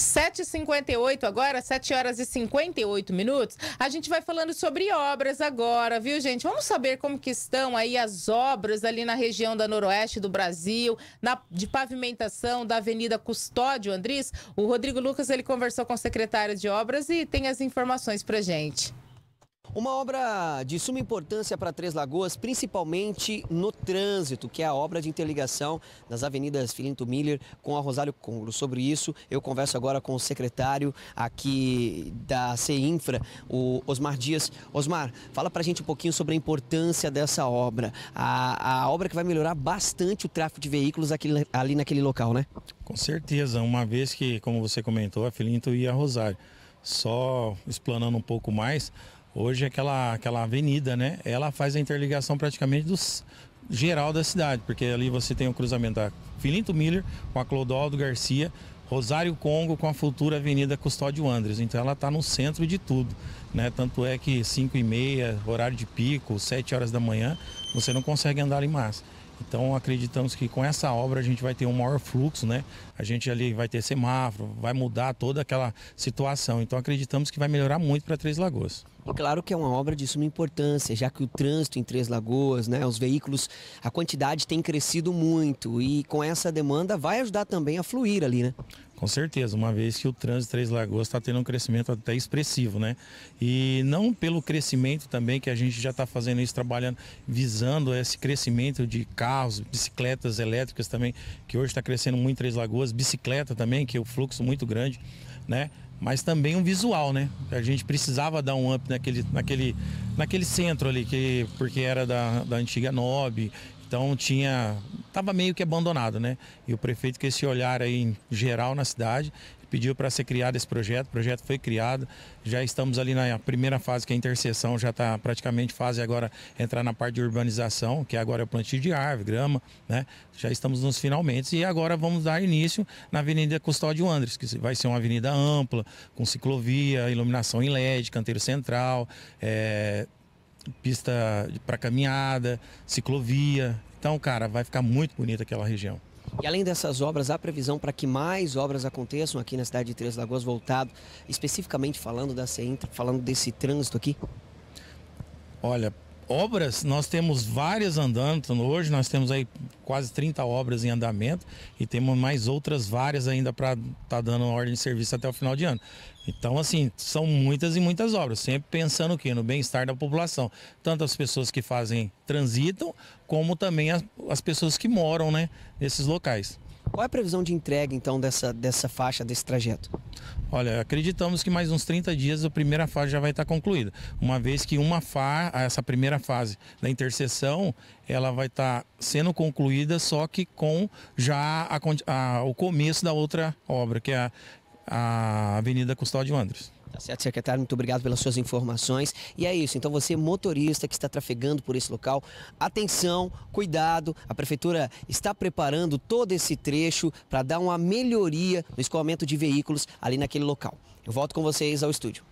7h58 agora, 7 horas e 58 minutos. A gente vai falando sobre obras agora, viu, gente? Vamos saber como que estão aí as obras ali na região da Noroeste do Brasil, na, de pavimentação da Avenida Custódio Andris. O Rodrigo Lucas, ele conversou com o secretário de obras e tem as informações pra gente. Uma obra de suma importância para Três Lagoas, principalmente no trânsito, que é a obra de interligação das avenidas Filinto Miller com a Rosário Congro. Sobre isso, eu converso agora com o secretário aqui da CEINFRA, o Osmar Dias. Osmar, fala para a gente um pouquinho sobre a importância dessa obra. A, a obra que vai melhorar bastante o tráfego de veículos aqui, ali naquele local, né? Com certeza, uma vez que, como você comentou, a Filinto e a Rosário. Só explanando um pouco mais, Hoje aquela, aquela avenida, né? Ela faz a interligação praticamente do geral da cidade, porque ali você tem o cruzamento da Filinto Miller com a Clodoaldo Garcia, Rosário Congo com a futura Avenida Custódio Andres. Então ela está no centro de tudo, né? Tanto é que 5 e meia, horário de pico, 7 horas da manhã, você não consegue andar em mais. Então acreditamos que com essa obra a gente vai ter um maior fluxo, né? A gente ali vai ter semáforo, vai mudar toda aquela situação. Então acreditamos que vai melhorar muito para Três Lagoas. E claro que é uma obra de suma importância, já que o trânsito em Três Lagoas, né, os veículos, a quantidade tem crescido muito e com essa demanda vai ajudar também a fluir ali, né? Com certeza, uma vez que o trânsito Três Lagoas está tendo um crescimento até expressivo, né? E não pelo crescimento também que a gente já está fazendo isso, trabalhando, visando esse crescimento de carros, bicicletas elétricas também, que hoje está crescendo muito Três Lagoas, bicicleta também, que é o um fluxo muito grande, né? Mas também um visual, né? A gente precisava dar um up naquele, naquele, naquele centro ali, que, porque era da, da antiga NOB então tinha, estava meio que abandonado, né? E o prefeito com esse olhar aí em geral na cidade pediu para ser criado esse projeto. O projeto foi criado. Já estamos ali na primeira fase que é a interseção, já está praticamente fase agora entrar na parte de urbanização, que agora é o plantio de árvore, grama, né? Já estamos nos finalmente e agora vamos dar início na Avenida Custódio Andres, que vai ser uma avenida ampla, com ciclovia, iluminação em LED, canteiro central, é, pista para caminhada, ciclovia. Então, cara, vai ficar muito bonita aquela região. E além dessas obras, há previsão para que mais obras aconteçam aqui na cidade de Três Lagoas, voltado especificamente falando da falando desse trânsito aqui? Olha, obras, nós temos várias andando. Então, hoje nós temos aí quase 30 obras em andamento e temos mais outras várias ainda para estar tá dando ordem de serviço até o final de ano. Então, assim, são muitas e muitas obras, sempre pensando que no bem-estar da população, tanto as pessoas que fazem transitam, como também as, as pessoas que moram, né, nesses locais. Qual é a previsão de entrega, então, dessa, dessa faixa, desse trajeto? Olha, acreditamos que mais uns 30 dias a primeira fase já vai estar concluída, uma vez que uma fa essa primeira fase da interseção, ela vai estar sendo concluída, só que com já a, a, o começo da outra obra, que é a, a Avenida Custódio Andres. Tá certo, secretário, muito obrigado pelas suas informações. E é isso, então você motorista que está trafegando por esse local, atenção, cuidado, a prefeitura está preparando todo esse trecho para dar uma melhoria no escoamento de veículos ali naquele local. Eu volto com vocês ao estúdio.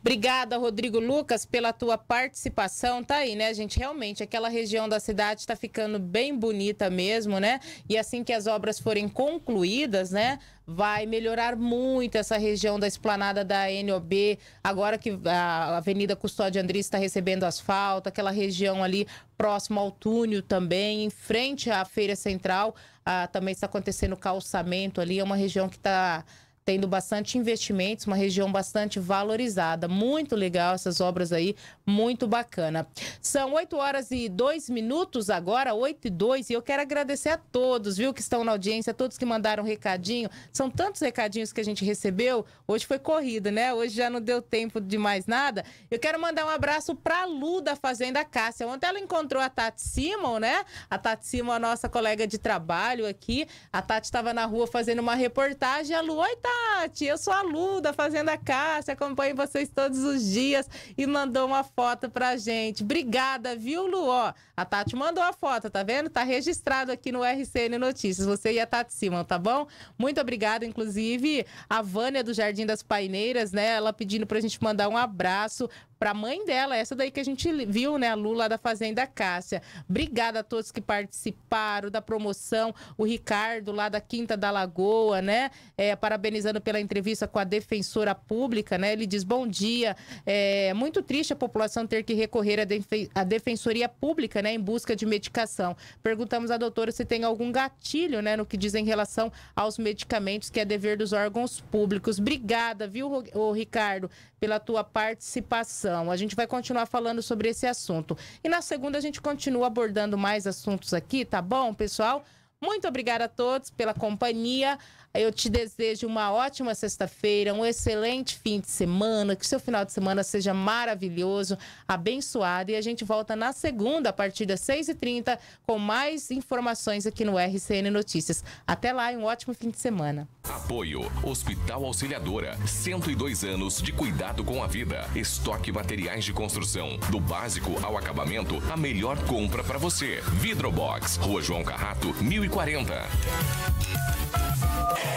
Obrigada, Rodrigo Lucas, pela tua participação. Tá aí, né, gente? Realmente, aquela região da cidade está ficando bem bonita mesmo, né? E assim que as obras forem concluídas, né? Vai melhorar muito essa região da esplanada da NOB. Agora que a Avenida Custódio Andrés está recebendo asfalto, aquela região ali próximo ao túnel também, em frente à Feira Central, ah, também está acontecendo calçamento ali. É uma região que está tendo bastante investimentos, uma região bastante valorizada. Muito legal essas obras aí, muito bacana. São 8 horas e 2 minutos agora, 8 e 2, e eu quero agradecer a todos, viu, que estão na audiência, a todos que mandaram recadinho. São tantos recadinhos que a gente recebeu, hoje foi corrida, né? Hoje já não deu tempo de mais nada. Eu quero mandar um abraço para Lu da Fazenda Cássia. Ontem ela encontrou a Tati Simon, né? A Tati Simon, a nossa colega de trabalho aqui. A Tati estava na rua fazendo uma reportagem, a Lu, oi, Tati! Tati, eu sou a Luda, da Fazenda Cássia, acompanho vocês todos os dias e mandou uma foto pra gente. Obrigada, viu, Lu? Ó, a Tati mandou a foto, tá vendo? Tá registrado aqui no RCN Notícias, você e a Tati Simão, tá bom? Muito obrigada, inclusive, a Vânia do Jardim das Paineiras, né? Ela pedindo pra gente mandar um abraço para a mãe dela, essa daí que a gente viu, né, a Lula da Fazenda Cássia. Obrigada a todos que participaram da promoção, o Ricardo lá da Quinta da Lagoa, né, é, parabenizando pela entrevista com a defensora pública, né, ele diz, bom dia, é muito triste a população ter que recorrer à, defen à defensoria pública, né, em busca de medicação. Perguntamos à doutora se tem algum gatilho, né, no que diz em relação aos medicamentos que é dever dos órgãos públicos. Obrigada, viu, Ricardo? pela tua participação. A gente vai continuar falando sobre esse assunto. E na segunda a gente continua abordando mais assuntos aqui, tá bom, pessoal? Muito obrigada a todos pela companhia. Eu te desejo uma ótima sexta-feira, um excelente fim de semana, que seu final de semana seja maravilhoso, abençoado. E a gente volta na segunda, a partir das 6h30, com mais informações aqui no RCN Notícias. Até lá e um ótimo fim de semana. Apoio Hospital Auxiliadora, 102 anos de cuidado com a vida. Estoque materiais de construção, do básico ao acabamento, a melhor compra para você. Vidrobox, Rua João Carrato, 1040.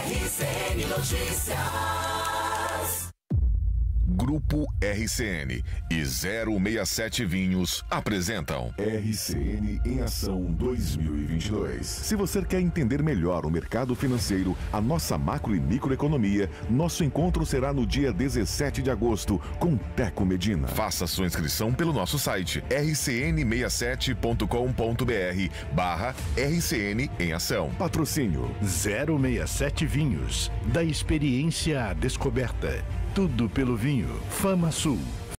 RCN Notícias. Grupo RCN e 067 Vinhos apresentam RCN em Ação 2022. Se você quer entender melhor o mercado financeiro, a nossa macro e microeconomia, nosso encontro será no dia 17 de agosto com Teco Medina. Faça sua inscrição pelo nosso site rcn67.com.br barra RCN em Ação. Patrocínio 067 Vinhos, da experiência à descoberta tudo pelo vinho. Fama Sul.